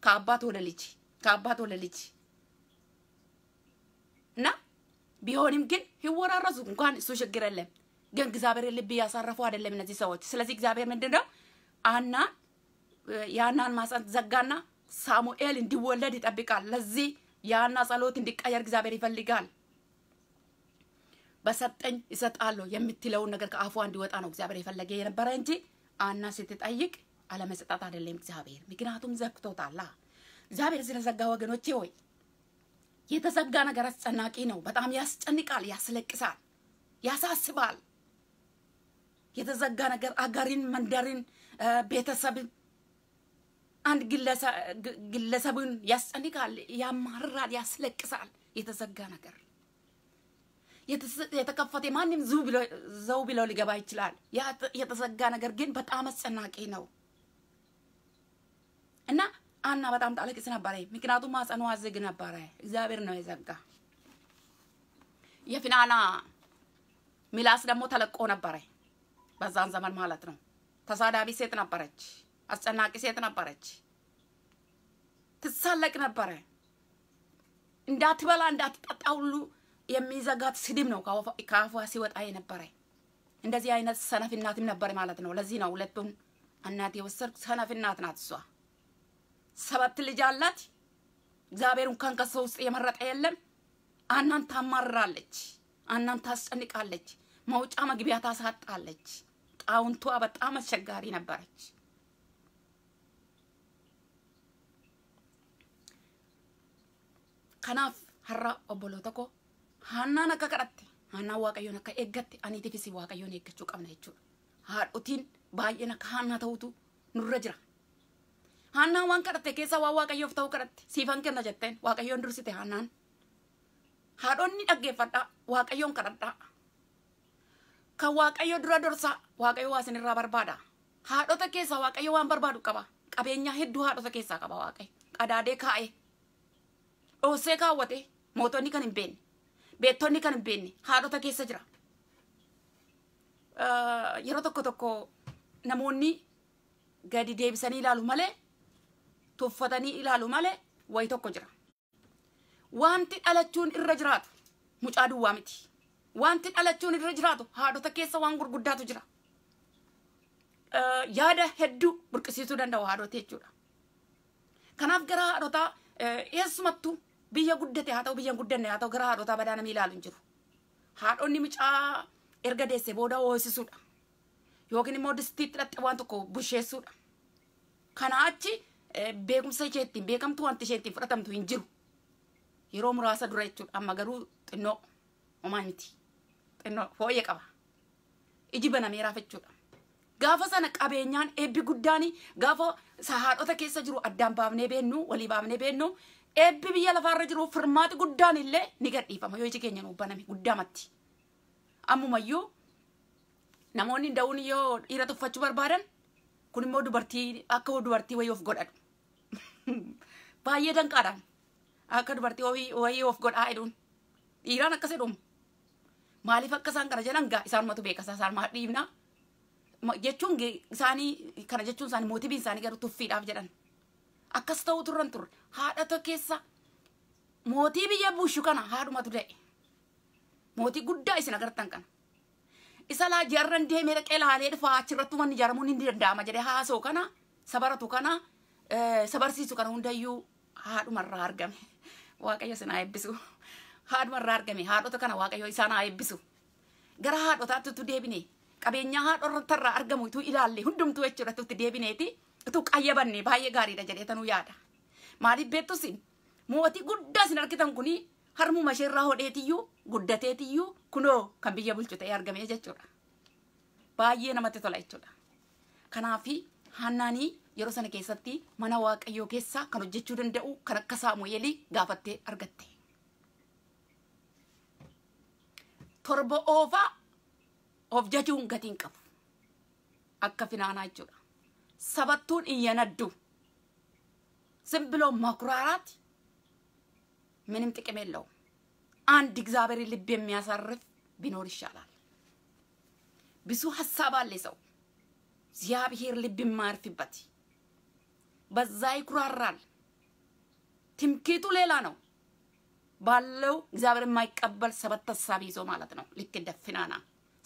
ከአባት ወደ ልጅ ከአባት ወደ ልጅ እና ቢሆንም ግን ይወራረሱ እንኳን እሱ ችግር የለም። ግን እግዚአብሔር ልብ እያሳረፉ አይደለም እነዚህ ሰዎች። ስለዚህ እግዚአብሔር ምንድን ነው አና ያናን ማህፀን ዘጋና ሳሙኤል እንዲወለድ ይጠብቃል። ለዚህ ያና ጸሎት እንዲቀየር እግዚአብሔር ይፈልጋል። በሰጠኝ እሰጣለሁ የምትለውን ነገር ከአፏ እንዲወጣ ነው እግዚአብሔር የፈለገ የነበረ እንጂ አና ስትጠይቅ አለመሰጣት አይደለም እግዚአብሔር፣ ምክንያቱም ዘግቶታላ። እግዚአብሔር ስለዘጋ ወገኖቼ ሆይ የተዘጋ ነገር አስጨናቂ ነው። በጣም ያስጨንቃል፣ ያስለቅሳል፣ ያሳስባል። የተዘጋ ነገር አገርን፣ መንደርን፣ ቤተሰብን፣ አንድ ግለሰብን ያስጨንቃል፣ ያማርራል፣ ያስለቅሳል። የተዘጋ ነገር የተከፈተ ማንም ዘው ብለው ሊገባ ይችላል። የተዘጋ ነገር ግን በጣም አስጨናቂ ነው እና አና በጣም ታለቅስ ነበረ። ምክንያቱም ማጸኗ ዝግ ነበረ። እግዚአብሔር ነው የዘጋ። የፊናና ሚላስ ደግሞ ተለቆ ነበረ በዛን ዘመን ማለት ነው። ተሳዳቢ ሴት ነበረች፣ አስጨናቂ ሴት ነበረች። ትሳለቅ ነበረ እንዳትበላ እንዳትጠጣ ሁሉ የሚዘጋት ስድብ ነው ከአፏ ሲወጣ የነበረ። እንደዚህ አይነት ሰነፍናትም ነበር ማለት ነው። ለዚህ ነው ሁለቱን እናት የወሰድኩ። ሰነፍናት ናት እሷ። ሰባት ልጅ አላት። እግዚአብሔር እንኳን ከሰው ውስጥ የመረጠ የለም። አናን ታማራለች፣ አናን ታስጨንቃለች፣ መውጫ መግቢያ ታሳጣለች። ጣውንቷ በጣም አስቸጋሪ ነበረች። ከናፍ ሀራ ኦቦሎ ተኮ hannaan akka kadhatte hannaan waaqayyoon akka eeggatte aniitiifis waaqayyoon eeggachuu qabna jechuudha. Haadhotiin baay'een akka hannaa ta'utu nurra jira. Hannaan waan kadhatte keessa waan waaqayyoof ta'u kadhatte siifan kenna jetteen waaqayyoon dursite hannaan. Haadhonni dhaggeeffadhaa waaqayyoon kadhadhaa. Kan waaqayyo dura dorsaa waaqayyo waa isinirraa barbaada. Haadhota keessaa waaqayyo waan barbaadu qaba. Qabeenyaa hedduu haadhota keessaa qaba waaqayyo. Qadaadee kaa'e. Dhoosee kaawwate mootonni kan hin beekne. beektonni kan hin beekne haadhota keessa jira. Yeroo tokko tokko namoonni gadi deebisanii ilaalu malee tuffatanii ilaalu malee wayi tokko jira. Wanti dhalachuun irra jiraatu mucaa duwwaa miti. Wanti dhalachuun irra jiraatu haadhota keessa waan gurguddaatu jira. Yaada hedduu burqisiisuu danda'u haadhota jechuudha. Kanaaf gara haadhotaa eessumattuu biyya guddate haa ta'u biyyan guddanne haa ta'u gara haadhotaa badaanamii ilaalu hin jiru. Haadhonni mucaa erga deesse booda hoosisuudha. Yookiin immoo distiitti dhatte waan tokko busheessuudha. Kana achi beekumsa ishee ittiin beekamtu wanti ishee ittiin fudhatamtu hin jiru. Yeroo muraasa dura jechuudha. Amma garuu xinnoo homaa miti. Xinnoo fooyyee qaba. Iji banameeraaf jechuudha. Gaafa sana qabeenyaan eebbi guddaan gaafa haadhota keessa jiru addaan baafnee beennu walii baafnee beennu eebbi biyya lafaarra jiru firmaaxi guddaan illee ni gadhiifama yoo iji keenya nuuf baname guddaamatti. Ammumayyuu namoonni da'uun yoo dhiira tuffachuu barbaadan kun immoo dubartii akka dubartii wayii of godhadhu. Baay'ee danqaadhaan akka dubartii wayii of godhaa jedhuun dhiiraan akkas jedhuun maaliif akka isaan kana jedhan gaa isaanumatu beekasa isaan maal dhiibnaa jechuun isaanii kana jechuun isaanii mootibiin isaanii garuu tuffiidhaaf jedhan. akkas ta'uu turran turre haadhata keessa mootii biyya buushu kana haadhumatu da'e mootii guddaa isin agartan kana. Isa laa jaarran deemee dhaqee laalee dhufa achirratti wanni ijaaramuun hin danda'ama jedhee haasoo kana sabaratu kana sabarsiisu kana hundayyuu haadhumarraa argame. Waaqayyo isin haa eebbisu. Haadhumarraa argame haadhota kana waaqayyo isaan haa eebbisu. Gara haadhotaatti utuu deebine qabeenyaa haadhotarraa argamu tu ilaalle hundumtuu jechuudha utti deebineeti. utuu qayyabanne baay'ee gaariidha jedheetanuu yaada. Maaliif beektusin mootii guddaa isin argitan kun harmuma isheerraa hodheetiyyuu guddateetiyyuu kunoo kan biyya bulchu ta'ee argame jechuudha. Baay'ee namatti tola jechuudha. Kanaaf hannaanii yeroo sana keessatti mana waaqayyoo keessa kan hojjechuu danda'u kan akka saamuyeelii gaafattee argatte. Torba oofaa of jajuun gatiin qabu. Akka finaanaa jechuudha. ሰበቱን እየነዱ ዝም ብሎ መኩራራት ምንም ጥቅም የለውም። አንድ እግዚአብሔር ልብ የሚያሳርፍ ቢኖር ይሻላል። ብዙ ሀሳብ አለ ሰው እግዚአብሔር ልብ የማያርፍበት በዛ ይኩራራል። ትምክህቱ ሌላ ነው። ባለው እግዚአብሔር የማይቀበል ሰበት ሀሳብ ይዞ ማለት ነው። ልክ እንደ ፍናና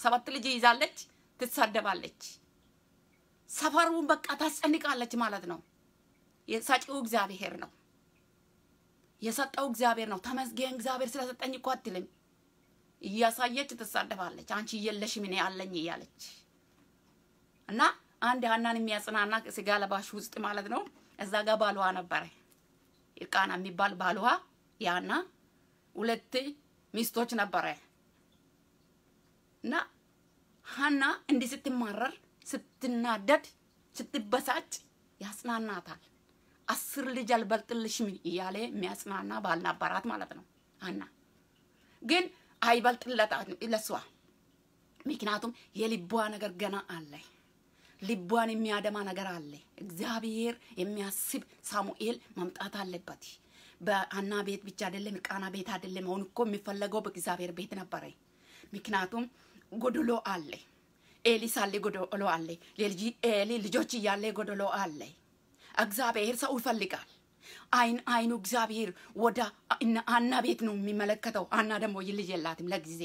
ሰባት ልጅ ይዛለች፣ ትሳደባለች። ሰፈሩን በቃ ታስጨንቃለች ማለት ነው። የሰጪው እግዚአብሔር ነው። የሰጠው እግዚአብሔር ነው። ተመስገን እግዚአብሔር ስለሰጠኝ እኮ አትልም። እያሳየች ትሳደባለች። አንቺ የለሽም እኔ አለኝ እያለች እና አንድ ሀናን የሚያጽናና ስጋ ለባሽ ውስጥ ማለት ነው እዛ ጋር ባልዋ ነበረ ቃና የሚባል ባልዋ ያና ሁለት ሚስቶች ነበረ እና ሀና እንዲህ ስትማረር ስትናደድ፣ ስትበሳጭ ያጽናናታል። አስር ልጅ አልበልጥልሽም እያለ የሚያጽናና ባል ነበራት ማለት ነው። አና ግን አይበልጥለታትም ለሷ ምክንያቱም የልቧ ነገር ገና አለ። ልቧን የሚያደማ ነገር አለ። እግዚአብሔር የሚያስብ ሳሙኤል መምጣት አለበት። በአና ቤት ብቻ አይደለም፣ ቃና ቤት አይደለም። አሁን እኮ የሚፈለገው በእግዚአብሔር ቤት ነበረ። ምክንያቱም ጎድሎ አለ። ኤሊ ሳለ ጎዶሎ አለ። ኤሊ ልጆች እያለ ጎዶሎ አለ። እግዚአብሔር ሰው ይፈልጋል። አይን አይኑ እግዚአብሔር ወደ አና ቤት ነው የሚመለከተው። አና ደግሞ ልጅ የላትም ለጊዜ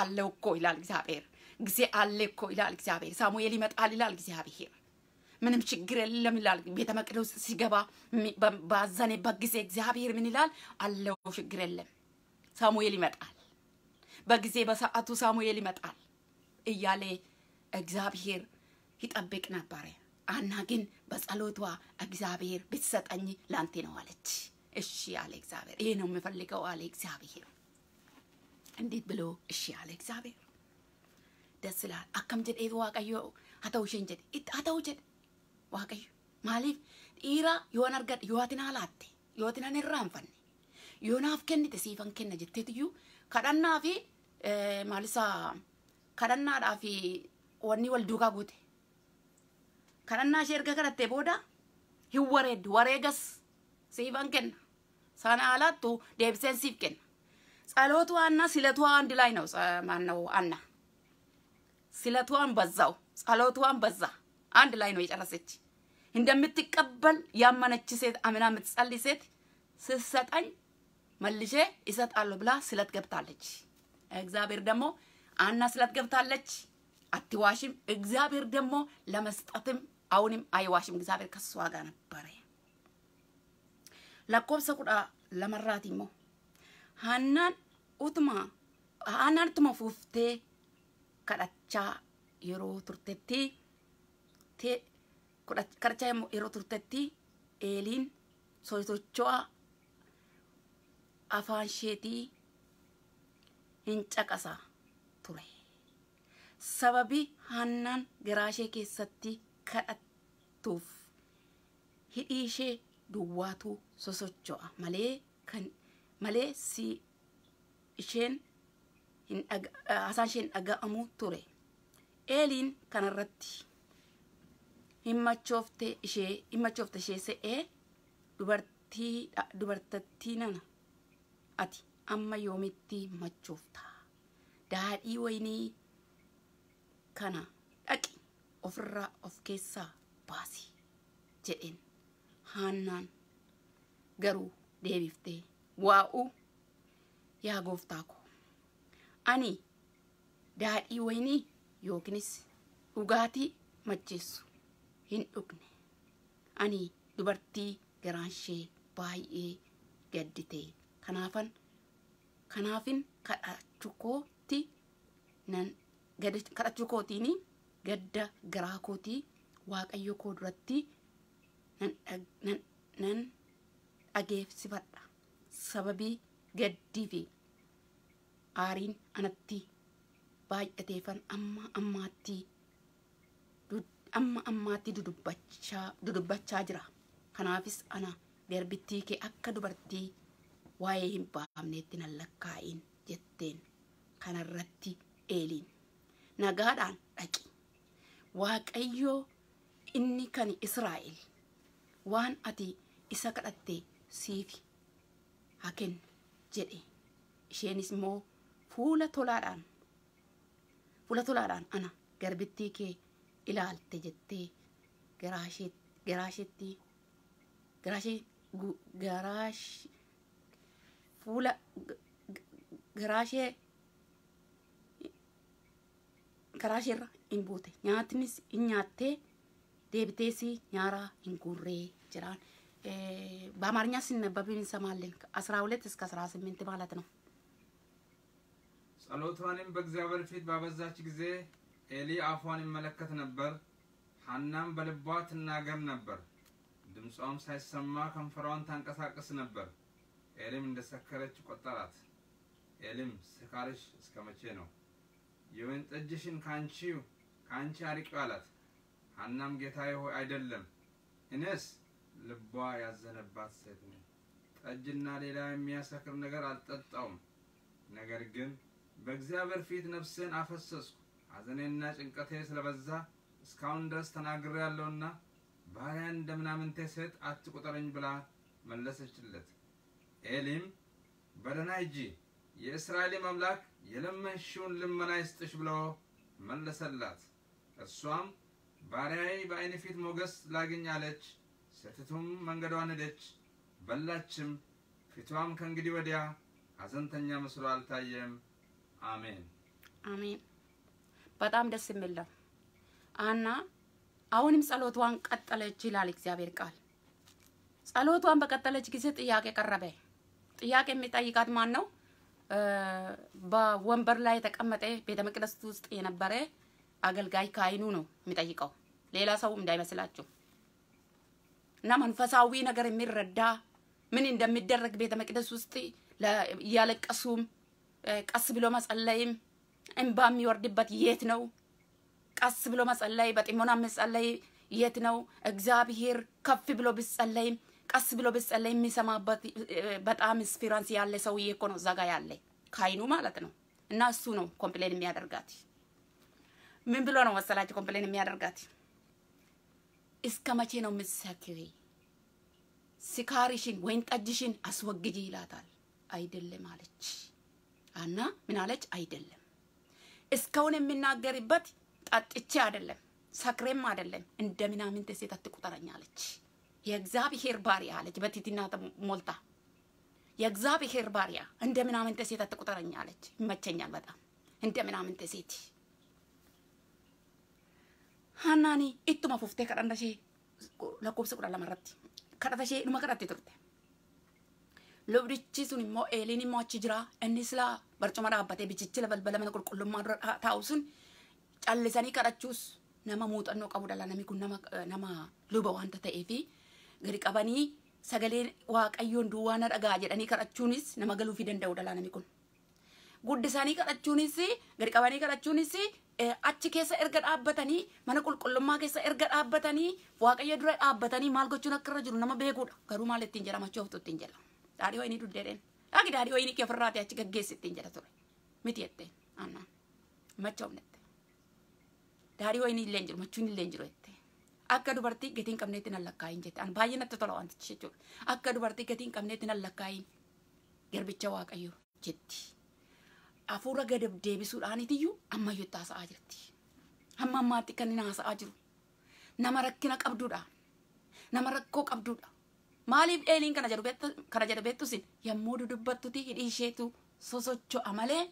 አለው እኮ ይላል እግዚአብሔር። ጊዜ አለ እኮ ይላል እግዚአብሔር። ሳሙኤል ይመጣል ይላል እግዚአብሔር። ምንም ችግር የለም ይላል። ቤተ መቅደስ ሲገባ ባዘነበት ጊዜ እግዚአብሔር ምን ይላል? አለው ችግር የለም። ሳሙኤል ይመጣል። በጊዜ በሰዓቱ ሳሙኤል ይመጣል እያሌ እግዚአብሔር ይጠብቅ ነበረ። አና ግን በጸሎቷ እግዚአብሔር ብትሰጠኝ ላንተ ነው አለች። እሺ አለ እግዚአብሔር። ይሄ ነው የምፈልገው አለ እግዚአብሔር። እንዴት ብሎ እሺ አለ እግዚአብሔር። ደስ ይላል። አከም ጀዴ ዋቀዮ ሀተውሽን ጀዴ ኢት ሀተው ጀዴ ዋቀዮ ማሊፍ dhiira yoon arga dhiyootina laatte yootina hin raanfanne yoonaaf kennite siifan kenna jetteetiyyuu kadhannaa fi maalisaa kadhannaadhaa fi wanni wal duukaa guute kadhannaa ishee erga kadhattee booda hin wareeddu wareegas siifan kenna sana alaattu deebiseen siif kenna ጸሎቷ እና ስለቷ አንድ ላይ ነው። ማነው አና ስለቷን በዛው ጸሎቷን በዛ አንድ ላይ ነው የጨረሰች። እንደምትቀበል ያመነች ሴት አምና የምትጸልይ ሴት ስትሰጠኝ መልሼ ይሰጣለሁ ብላ ስለት ገብታለች። እግዚአብሔር ደግሞ አና ስለት ገብታለች። አትዋሽም። እግዚአብሔር ደግሞ ለመስጠትም አሁንም አይዋሽም። እግዚአብሔር ከሷ ጋር ነበረ። lakkoofsa kudha lamarraati immoo hannaan utuma hannaan utuma fuuftee kadhachaa yeroo turtetti kadhachaa yeroo turtetti eeliin soitocho'a afaan isheetii hin caqasa. sababii haannaan garaa ishee keessatti kadhattuuf hidhii ishee duwwaatu sosocho'a malee kan malee si isheen hasaan isheen dhaga'amu ture eeliin kanarratti himmachoofte ishee ishee se'ee dubartii dubartattii nana ati amma yoomitti machoofta daadhii waynii kana dhaqi ofirraa of keessaa baasi jedheen haannaan garuu deebiftee waa'u yaa gooftaa koo ani daadhii waynii yookiinis dhugaatii macheessu hin dhugne ani dubartii garaan baay'ee gadditee kanaafin kadhachuu kootti nan kadhachuu kootiin gadda garaa kootii waaqayyo koo duratti nan dhageessifadha sababii gaddii fi aariin anatti baay'ateefan amma ammaatti amma ammaatti dudubbachaa jira kanaafis ana berbittii kee akka dubartii waa'ee hin baafneetti nan lakkaa'in jetteen kanarratti eeliin nagaadhaan dhaqi waaqayyoo inni kan israa'el waan ati isa kadhatte siifi haken jedhe isheenis immoo fuula tolaadhaan fuula tolaadhaan ana garbittii kee ilaalte jettee garaasheetti garaashee fuula garaashee karaa isheerra hin buute nyaatnis hin nyaatte deebitees nyaara hin gurree jiraan በአማርኛ ሲነበብ እንሰማለን። አስራ ሁለት እስከ አስራ ስምንት ማለት ነው። ጸሎቷንም በእግዚአብሔር ፊት ባበዛች ጊዜ ኤሊ አፏን ይመለከት ነበር፣ ሀናም በልቧ ትናገር ነበር፣ ድምጿም ሳይሰማ ከንፈሯን ታንቀሳቅስ ነበር። ኤልም እንደሰከረች ቆጠራት። ኤልም ስካርሽ እስከ መቼ ነው? የወይን ጠጅሽን ካንቺ ካንቺ አርቂው አላት። ሐናም ጌታዬ ሆይ አይደለም፣ እኔስ ልቧ ያዘነባት ሴት ነኝ። ጠጅና ሌላ የሚያሰክር ነገር አልጠጣውም። ነገር ግን በእግዚአብሔር ፊት ነፍሴን አፈሰስኩ። ሐዘኔና ጭንቀቴ ስለበዛ እስካሁን ድረስ ተናግሬያለሁና ባሪያን እንደ ምናምንቴ ሴት አትቁጠረኝ ብላ መለሰችለት። ኤሊም በደህና ሂጂ የእስራኤልም አምላክ የለመንሽውን ልመና ይስጥሽ ብሎ መለሰላት። እርሷም ባሪያዬ በዓይን ፊት ሞገስ ላግኝ አለች። ሴቲቱም መንገዷን ሄደች፣ በላችም። ፊቷም ከእንግዲህ ወዲያ አዘንተኛ መስሎ አልታየም። አሜን አሜን። በጣም ደስ የሚል ነው። አና አሁንም ጸሎቷን ቀጠለች ይላል እግዚአብሔር ቃል። ጸሎቷን በቀጠለች ጊዜ ጥያቄ ቀረበ። ጥያቄ የሚጠይቃት ማን ነው? በወንበር ላይ የተቀመጠ ቤተ መቅደስ ውስጥ የነበረ አገልጋይ ከአይኑ ነው የሚጠይቀው፣ ሌላ ሰው እንዳይመስላችሁ እና መንፈሳዊ ነገር የሚረዳ ምን እንደሚደረግ ቤተ መቅደስ ውስጥ እያለቀሱም ቀስ ብሎ መጸለይም እንባ የሚወርድበት የት ነው? ቀስ ብሎ መጸለይ፣ በጥሞና መጸለይ የት ነው? እግዚአብሔር ከፍ ብሎ ቢጸለይም ቀስ ብሎ ብትጸለይ የሚሰማበት በጣም ስፒራንስ ያለ ሰውዬ እኮ ነው እዛ ጋ ያለ ካይኑ ማለት ነው። እና እሱ ነው ኮምፕሌን የሚያደርጋት። ምን ብሎ ነው መሰላችሁ ኮምፕሌን የሚያደርጋት? እስከ መቼ ነው የምትሰክሪ? ስካሪሽን ወይን ጠጅሽን አስወግጂ ይላታል። አይደለም አለች እና ምን አለች? አይደለም እስካሁን የምናገርበት ጠጥቼ አይደለም ሰክሬም አይደለም እንደ ምናምን ደሴት አትቁጠረኝ አለች። የእግዚአብሔር ባሪያ አለች። በቲቲና ሞልታ የእግዚአብሔር ባሪያ እንደ ምናምንተ ሴት አትቆጠረኝ አለች። ይመቸኛል በጣም እንደ ምናምንተ ሴት ሀናኒ እቱ መፉፍቴ ከጠንደሽ ለኮብስ ቁዳ ለመረት ከጠተሽ ኑመ ከጠት ትርት ሱን ሞ ኤሊን ሞ ጅራ እኒ ስላ በርጮማ ብችች ለበልበለ መን ቁልቁሉ ማድረ ከረችውስ ነመ ሙጠኖ ቀቡ ደላ ነሚኩ ነመ ተኤፊ gadi qabanii sagalee waaqayyoon duwwaa na dhagaa jedhanii kadhachuunis nama galuufi danda'u dhalaa namni kun. Guddi isaanii kadhachuunis gadi qabanii kadhachuunis achi keessa erga dhaabbatanii mana qulqullummaa keessa erga dhaabbatanii waaqayyo dura dhaabbatanii maal gochuun akka irra jiru nama beekuudha. Garuu maal ittiin jedhama chooftu ittiin jedha. Daadhii wayinii duddeedheen. Dhaagi daadhii wayinii kee ofirraati achi gaggeessi ittiin jedha ture. Miti jettee aannan machoofnette. Daadhii wayinii illee hin jiru machuun illee hin jiru akka dubartii gatiin qabneetti hin allakkaa'in jette an baay'ee natti tola wantichi jechuudha akka dubartii gatiin qabneetti hin allakkaa'in garbicha waaqayyo jetti hafuura gad deebisuudhaanitiyyuu ammayyuu itti haasa'aa jirti amma ammaatti kan hin haasa'aa jiru nama rakkina qabduudha nama rakkoo qabduudha maaliif eeliin kana jedhu beettusin yommuu dudubbattuti hidhii isheetu sosocho'a malee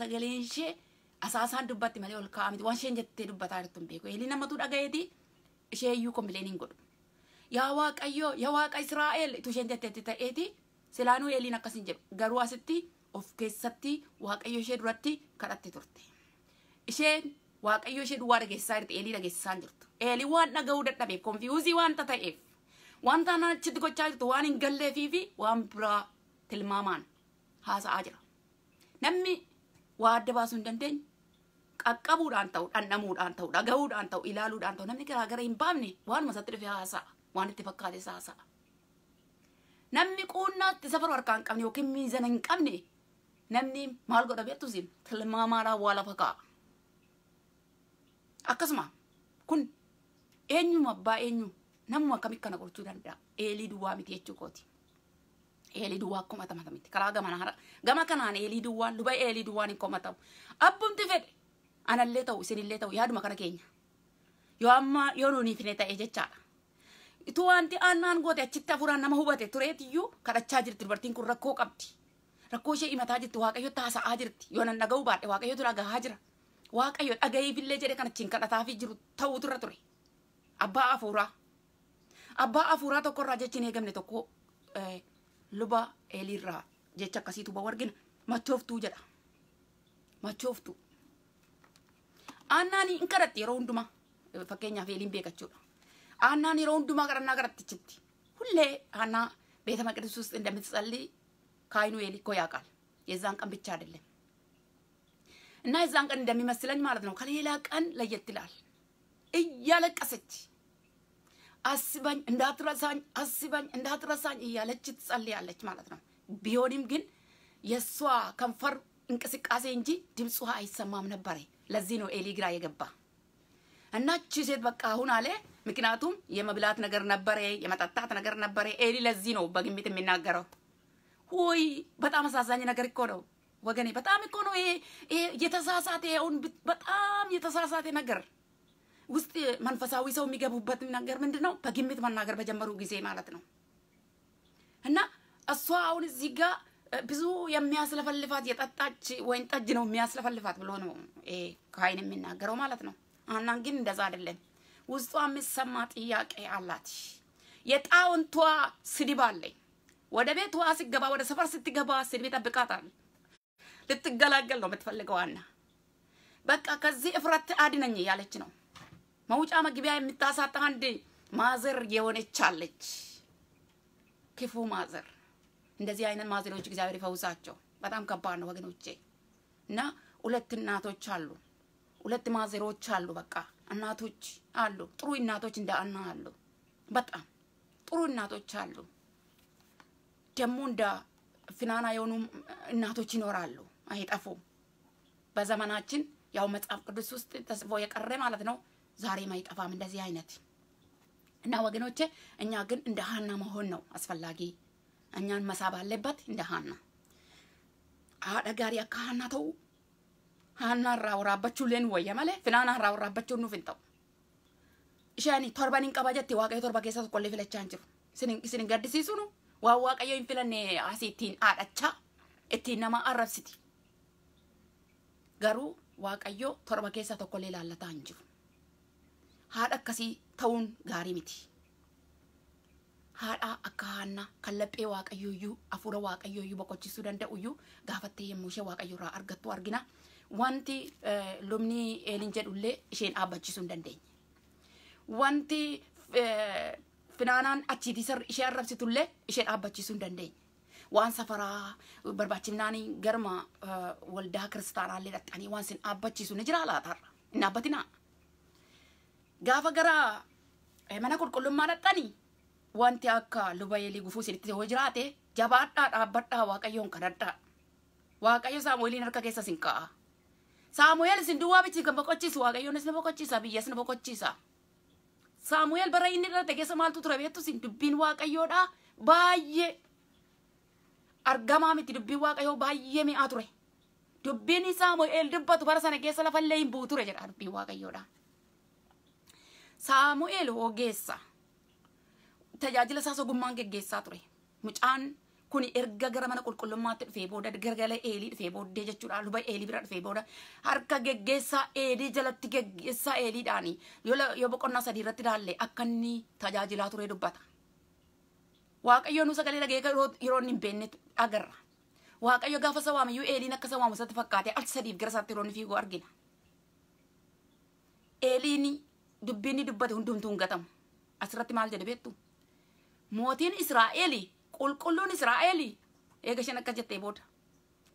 sagaleen ishee asaasaan dubbatti malee ol kaa'amti waan isheen jettee dubbataa jirtu hin beeku eeliin namatu dhagayeeti. ishee iyyuu kompileeniin godhu. Yaa Waaqayyoo, Waaqa Israa'el utuu isheen jetteetti ta'eeti silaanuu eeliin akkas hin garuu asitti of keessatti Waaqayyo ishee duratti kadhatte turte. Isheen Waaqayyo ishee duwwaa dhageessisaa jirti eelii dhageessisaa jirtu. Eelii waan dhaga'uu dadhabeef konfiyuuzii wanta ta'eef wanta achitti gochaa jirtu waan hin galleefii fi waan biraa tilmaamaan haasa'aa jira. Namni waa adda baasuu hin qaqqabuudhaan ta'uudhaan namuudhaan ta'u dhagahuudhaan ta'u ilaaluudhaan ta'u namni garaa garaagara hin baafne waanuma isatti dhufe haasa'a waan itti fakkaate haasa'a. Namni quunnaa itti safaru harkaan qabne yookiin miizana hin qabne namni maal godha beektu beektusin tilmaamaadhaan waa lafa kaa'a. Akkasuma kun eenyuma abbaa eenyu namuma akkamitti kana gochuu danda'a eelii duwwaa miti jechuu kooti. eelii duwwaa akkuma tamatamitti karaa gama kanaan eelii duwwaan luba eelii duwwaan hin komatamu abbumti fedhe anallee ta'u isinillee ta'u yaaduma kana keenya yoo amma yoo nuun hin fine ta'e jechaadha. Ituu wanti aannaan goote achitti afuraan nama hubate tureetiyyuu kadhachaa jirti dubartiin kun rakkoo qabdi. Rakkoo ishee himataa jirti waaqayyotti haasa'aa jirti yoo nan dhaga'uu baadhe waaqayyotu dhagahaa jira. Waaqayyo dhaga'iifillee jedhe kan achiin kadhataafi jiru ta'uutu irra ture. Abbaa afuuraa. Abbaa afuuraa tokkorraa jechi hin eegamne tokko luba eliirraa jecha akkasiitu bahu argina machooftuu jedha. Machooftuu. Aannan hin kadhatti yeroo hundumaa fakkeenyaaf eeliin beekachuudha. Aannan yeroo hundumaa kadhannaa kadhattichitti hullee aanaa ቤተ መቅደስ ውስጥ እንደምትጸልይ ካይኑ ኤሊ እኮ ያውቃል። የዛን ቀን ብቻ አይደለም እና የዛን ቀን እንደሚመስለኝ ማለት ነው ከሌላ ቀን ለየት ይላል። እያለቀሰች አስበኝ እንዳትረሳኝ፣ አስበኝ እንዳትረሳኝ እያለች ትጸልያለች ማለት ነው። ቢሆንም ግን የእሷ ከንፈር እንቅስቃሴ እንጂ ድምፅ ውሃ አይሰማም ነበረ። ለዚህ ነው ኤሊ ግራ የገባ እና እቺ ሴት በቃ አሁን አለ። ምክንያቱም የመብላት ነገር ነበረ፣ የመጠጣት ነገር ነበረ። ኤሊ ለዚህ ነው በግምት የሚናገረው። ሆይ በጣም አሳዛኝ ነገር እኮ ነው ወገኔ፣ በጣም እኮ ነው ይሄ የተሳሳተ አሁን በጣም የተሳሳተ ነገር ውስጥ መንፈሳዊ ሰው የሚገቡበት ነገር ምንድን ነው? በግምት መናገር በጀመሩ ጊዜ ማለት ነው። እና እሷ አሁን እዚህ ጋር ብዙ የሚያስለፈልፋት የጠጣች ወይን ጠጅ ነው የሚያስለፈልፋት ብሎ ነው ይሄ ካይን የሚናገረው ማለት ነው። አናን ግን እንደዛ አይደለም። ውስጧ የሚሰማ ጥያቄ አላት። የጣውንቷ ስድብ አለኝ። ወደ ቤቷ ስገባ ወደ ሰፈር ስትገባ ስድብ ይጠብቃታል። ልትገላገል ነው የምትፈልገው አና በቃ ከዚህ እፍረት አድነኝ እያለች ነው። መውጫ መግቢያ የምታሳጣ አንድ ማዘር የሆነች አለች፣ ክፉ ማዘር እንደዚህ አይነት ማዘሎች እግዚአብሔር ይፈውሳቸው። በጣም ከባድ ነው ወገኖቼ። እና ሁለት እናቶች አሉ፣ ሁለት ማዘሮች አሉ። በቃ እናቶች አሉ፣ ጥሩ እናቶች እንደ አና አሉ። በጣም ጥሩ እናቶች አሉ። ደግሞ እንደ ፍናና የሆኑ እናቶች ይኖራሉ፣ አይጠፉም። በዘመናችን ያው መጽሐፍ ቅዱስ ውስጥ ተጽፎ የቀረ ማለት ነው። ዛሬም አይጠፋም እንደዚህ አይነት እና ወገኖቼ፣ እኛ ግን እንደ ሀና መሆን ነው አስፈላጊ እኛን መሳብ አለበት። እንደ ሀና አደ ጋሪ አካ ሀና ተው ሀና ራውራበችሁ ሌን ወየ መለ ፍናና ራውራበችሁ ኑ ፍንተው isheen torban hin qaba jette waaqayyo torba keessa tokkollee filachaa hin jiru isin hin gaddisiisu nu waan waaqayyo hin filanne asii ittiin dhaadhachaa ittiin nama arrabsiti garuu waaqayyo torba keessa tokkollee laallataa hin jiru haadha akkasii ta'uun gaarii miti. haadhaa akka haannaa kan laphee waaqayyooyyuu afuura waaqayyooyyuu boqochiisuu danda'uyyuu gaafattee yommuu ishee waaqayyoorraa argattu argina. Wanti lubni eelin jedhullee isheen dhaabbachisuu hin dandeenye. Wanti finaanaan achiitii ishee arrabsitullee ishee dhaabbachisuu hin dandeenye. waan safaraa barbaachifnaanii garma waldaa kiristaanaallee dhaqxanii waan sin dhaabbachiisu ni jira laatarra hin dhaabbatinaa. Gaafa gara mana qulqullummaa dhaqxanii wanti akka luba eelii gufuu sinitti yoo jiraate jabaadhaa dhaabbadhaa waaqayyoon kadhadhaa. Waaqayyo Saamu'eeliin harka keessa sin ka'a Saamu'eel sin duwwaa bichi kan boqochiisu waaqayyoonis na boqochiisa biyyas na boqochiisa. Saamu'eel bara inni dhalate keessa maaltu ture beektu sin dubbiin waaqayyoodhaa baay'ee argamaa miti dubbiin waaqayyoo baay'ee mi'aa ture. Dubbiin Saamu'eel dubbatu bara sana keessa lafa illee hin buu ture jedha dubbiin waaqayyoodhaa. Saamu'eel ogeessa. tajaajila isaas ogummaan geggeessaa ture. Mucaan kun erga gara mana qulqullummaatti dhufee booda gara gargala eelii dhufee booddee jechuudha luba eelii bira dhufee booda harka geggeessaa eelii jalatti geggeessaa eeliidhaan yoo boqonnaa sadii irratti ilaalle akka inni tajaajilaa ture dubbata. Waaqayyoon nu sagalee dhagee yeroo inni hin beekne agarra. Waaqayyo gaafa sawaame yoo eeliin akka sawaamu isaatti fakkaate al sadiif gara isaatti yeroo inni fiiguu argina. Eeliin dubbiin dubbate hundumtuu hin gatamu. Asirratti maal jedhe beektuu? mootiin Israa'eel qulqulluun Israa'eel eega isheen akkas jettee booda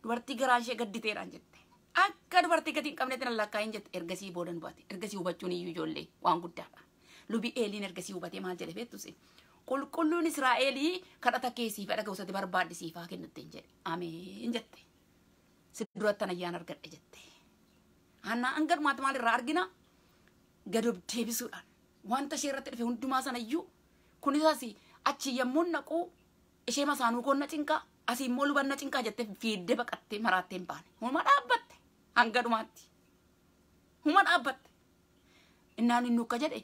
dubartii garaa ishee gadditeedhaan jette akka dubartii gatiin qabneetti na lakkaa'in jette ergasii boodan baate ergasii hubachuun iyyuu ijoollee waan guddaadha lubi eeliin ergasii hubatee maal jedhe beettus qulqulluun Israa'eel kadhata keessiif dhaga usate barbaadisiifaa kennatteen jedhe ameen jette si durattan ayyaan argadhe jette hannaa angadumaatti maalirraa argina gad of deebisuudhaan wanta ishee irratti dhufe hundumaa sana iyyuu kunis achi yommuu naqu ishee masaanuu koonna cinqaa asii immoo lubanna cinqaa jettee fiiddee baqattee maraattee hin baane. Huma dhaabbatte hanga dhumaatti. Huma dhaabbatte. Innaan inni akka jedhe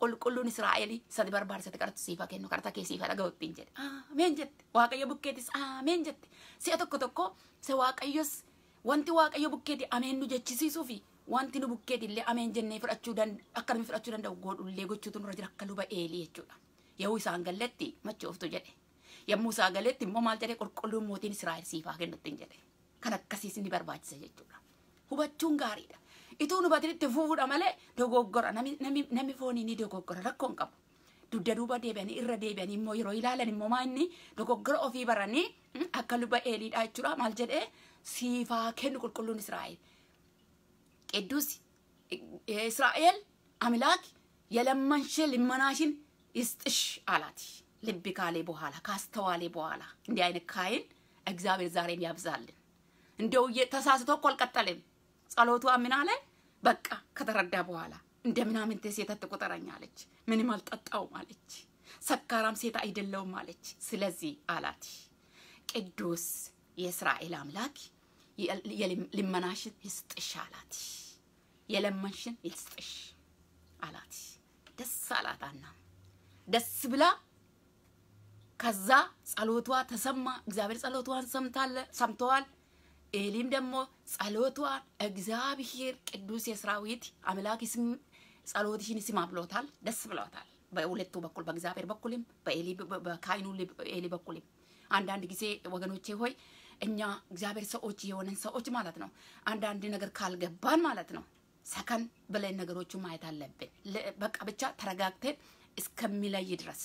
qulqulluun Israa'elii sadi barbaadisate qaratu siifa kennu qarta kee siifa dhagahu ittiin jedhe. Ameen jette. Waaqayyo bukkeetis ameen jette. Si'a tokko tokko se waaqayyos wanti waaqayyo bukkeeti ameen nu jechisiisuu fi wanti nu bukkeeti illee ameen jennee fudhachuu danda'u akkanumii fudhachuu danda'u godhullee gochuutu nurra jira akka luba eelii jechuudha. Yehusaan galletti machooftu jedhe. Yommuu isaa galetti immoo maal jedhee qulqulluun mootiin Israa'el siifaa kennuttiin jedhe. Kan akkasiis ni barbaachisa jechuudha. Hubachuun gaariidha. Ituu hubatinitti fuudhuudha malee dogoggora namni foonii ni dogoggora rakkoon qabu. Dudda duuba deebi'anii irra deebi'anii immoo yeroo ilaalan immoo maanni dogoggora ofii baranii akka luba eelidha jechuudha maal jedhee siifaa kennu qulqulluun Israa'el. Qidduus Israa'el Amilaak yalamman shee limmanaa shin ይስጥሽ አላት። ልብ ካሌ በኋላ ካስተዋሌ በኋላ እንዲህ አይነት ካይን እግዚአብሔር ዛሬም ያብዛልን። እንደው ተሳስቶ እኮ አልቀጠልም። ጸሎቷ ምን አለ? በቃ ከተረዳ በኋላ እንደ ምናምንቴ ሴት አትቁጠረኝ አለች። ምንም አልጠጣውም አለች። ሰካራም ሴት አይደለውም አለች። ስለዚህ አላት ቅዱስ የእስራኤል አምላክ ልመናሽን ይስጥሽ አላት። የለመንሽን ይስጥሽ አላት። ደስ አላት አና ደስ ብላ ከዛ ጸሎቷ ተሰማ። እግዚአብሔር ጸሎቷን ሰምታለ ሰምተዋል። ኤሊም ደግሞ ጸሎቷን እግዚአብሔር ቅዱስ የሰራዊት አምላክ ስም ጸሎትሽን ስማ ብሎታል። ደስ ብሎታል። በሁለቱ በኩል በእግዚአብሔር በኩልም በካይኑ ኤሊ በኩልም። አንዳንድ ጊዜ ወገኖቼ ሆይ እኛ እግዚአብሔር ሰዎች የሆነን ሰዎች ማለት ነው። አንዳንድ ነገር ካልገባን ማለት ነው ሰከን ብለን ነገሮቹ ማየት አለብን። በቃ ብቻ ተረጋግተን እስከሚለይ ድረስ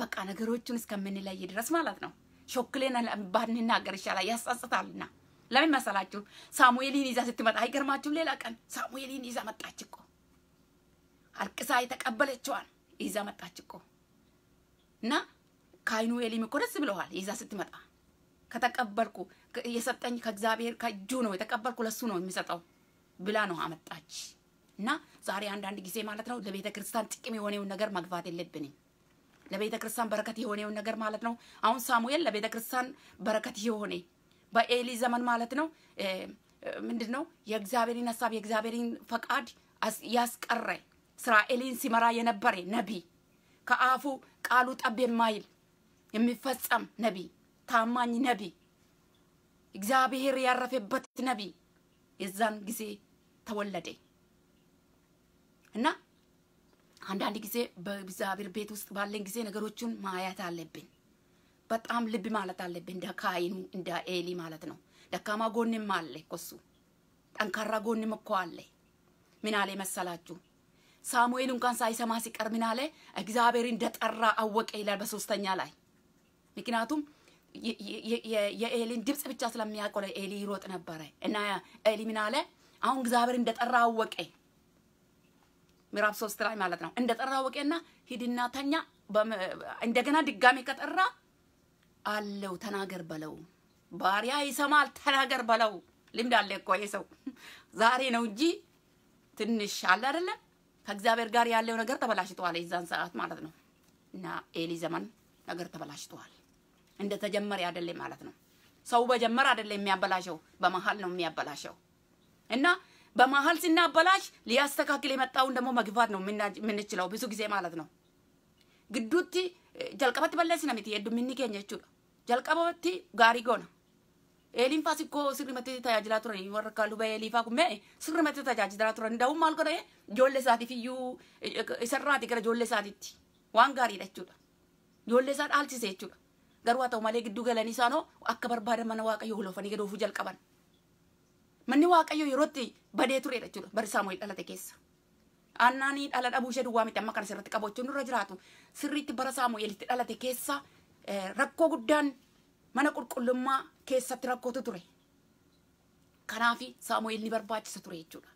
በቃ ነገሮቹን እስከምንለይ ድረስ ማለት ነው። ሾክሌን ባንናገር ይሻላል፣ ያሳጽታልና። ለምን መሰላችሁ? ሳሙኤልን ይዛ ስትመጣ አይገርማችሁም? ሌላ ቀን ሳሙኤልን ይዛ መጣች እኮ አልቅሳ የተቀበለችዋን ይዛ መጣች እኮ እና ከአይኑ ኤሊም እኮ ደስ ብለዋል። ይዛ ስትመጣ ከተቀበልኩ የሰጠኝ ከእግዚአብሔር ከእጁ ነው የተቀበልኩ ለሱ ነው የሚሰጠው ብላ ነው አመጣች። እና ዛሬ አንዳንድ ጊዜ ማለት ነው ለቤተ ክርስቲያን ጥቅም የሆነውን ነገር መግባት የለብንም። ለቤተ ክርስቲያን በረከት የሆነውን ነገር ማለት ነው። አሁን ሳሙኤል ለቤተ ክርስቲያን በረከት የሆነ በኤሊ ዘመን ማለት ነው ምንድን ነው የእግዚአብሔርን ሀሳብ የእግዚአብሔርን ፈቃድ ያስቀረ እስራኤልን ሲመራ የነበረ ነቢ ከአፉ ቃሉ ጠብ የማይል የሚፈጸም ነቢይ ታማኝ ነቢ እግዚአብሔር ያረፈበት ነቢ የዛን ጊዜ ተወለደ። እና አንዳንድ ጊዜ በእግዚአብሔር ቤት ውስጥ ባለን ጊዜ ነገሮችን ማየት አለብን። በጣም ልብ ማለት አለብን። እንደ ካይኑ እንደ ኤሊ ማለት ነው። ደካማ ጎንም አለ እኮ እሱ ጠንካራ ጎንም እኮ አለ። ምን አለ መሰላችሁ? ሳሙኤል እንኳን ሳይሰማ ሲቀር ምን አለ? እግዚአብሔር እንደጠራ አወቀ ይላል በሶስተኛ ላይ። ምክንያቱም የኤሊን ድምፅ ብቻ ስለሚያቆለ ኤሊ ይሮጥ ነበረ እና ኤሊ ምን አለ? አሁን እግዚአብሔር እንደጠራ አወቀ። ምዕራፍ ሶስት ላይ ማለት ነው። እንደጠራ ወቄና ሂድና ተኛ፣ እንደገና ድጋሜ ከጠራ አለው ተናገር በለው። ባሪያ ይሰማል፣ ተናገር በለው። ልምድ አለ እኮ ይሄ ሰው። ዛሬ ነው እንጂ ትንሽ አለ አይደለም። ከእግዚአብሔር ጋር ያለው ነገር ተበላሽተዋል፣ የዛን ሰዓት ማለት ነው። እና ኤሊ ዘመን ነገር ተበላሽተዋል። እንደተጀመረ አይደለም ማለት ነው። ሰው በጀመር አይደለም የሚያበላሸው፣ በመሀል ነው የሚያበላሸው እና በመሀል ሲናበላሽ ሊያስተካክል የመጣውን ደግሞ መግፋት ነው የምንችለው ብዙ ጊዜ ማለት ነው። ግዱቲ ጀልቀበት በለስ ነሚት የዱ ምንገኝ ጀቹ ጀልቀበት ጋሪ ጎና ኤሊን ፋስ እኮ ስርመት ተጃጅላ ይወረካሉ በኤሊፋ ኩሜ ስርመት ተጃጅላ ቱረን እንደውም ማልቆ ጆሌ ሳቲ ፍዩ እሰራት ገረ ጆሌ ሳቲቲ ዋን ጋሪ ደቹ ጆለ ሰዓት አልሲሴ ጀቹ ገሩ አተው ማሌ ግዱ ገለኒሳ ነው አከበር አከበርባደ መነዋቀ የሁለፈን ገዶፉ ጀልቀበን manni waaqayyoo yerootti badee tureedha jechuudha bari saamu'eel dhalate keessa. aannan dhala dhabuu ishee duwwaa miti amma kana sirratti jechuun irra jiraatu sirriitti bara saamu'eelitti dhalate keessa rakkoo guddaan mana qulqullummaa keessatti rakkootu ture. Kanaaf saamu'eel ni barbaachisa ture jechuudha.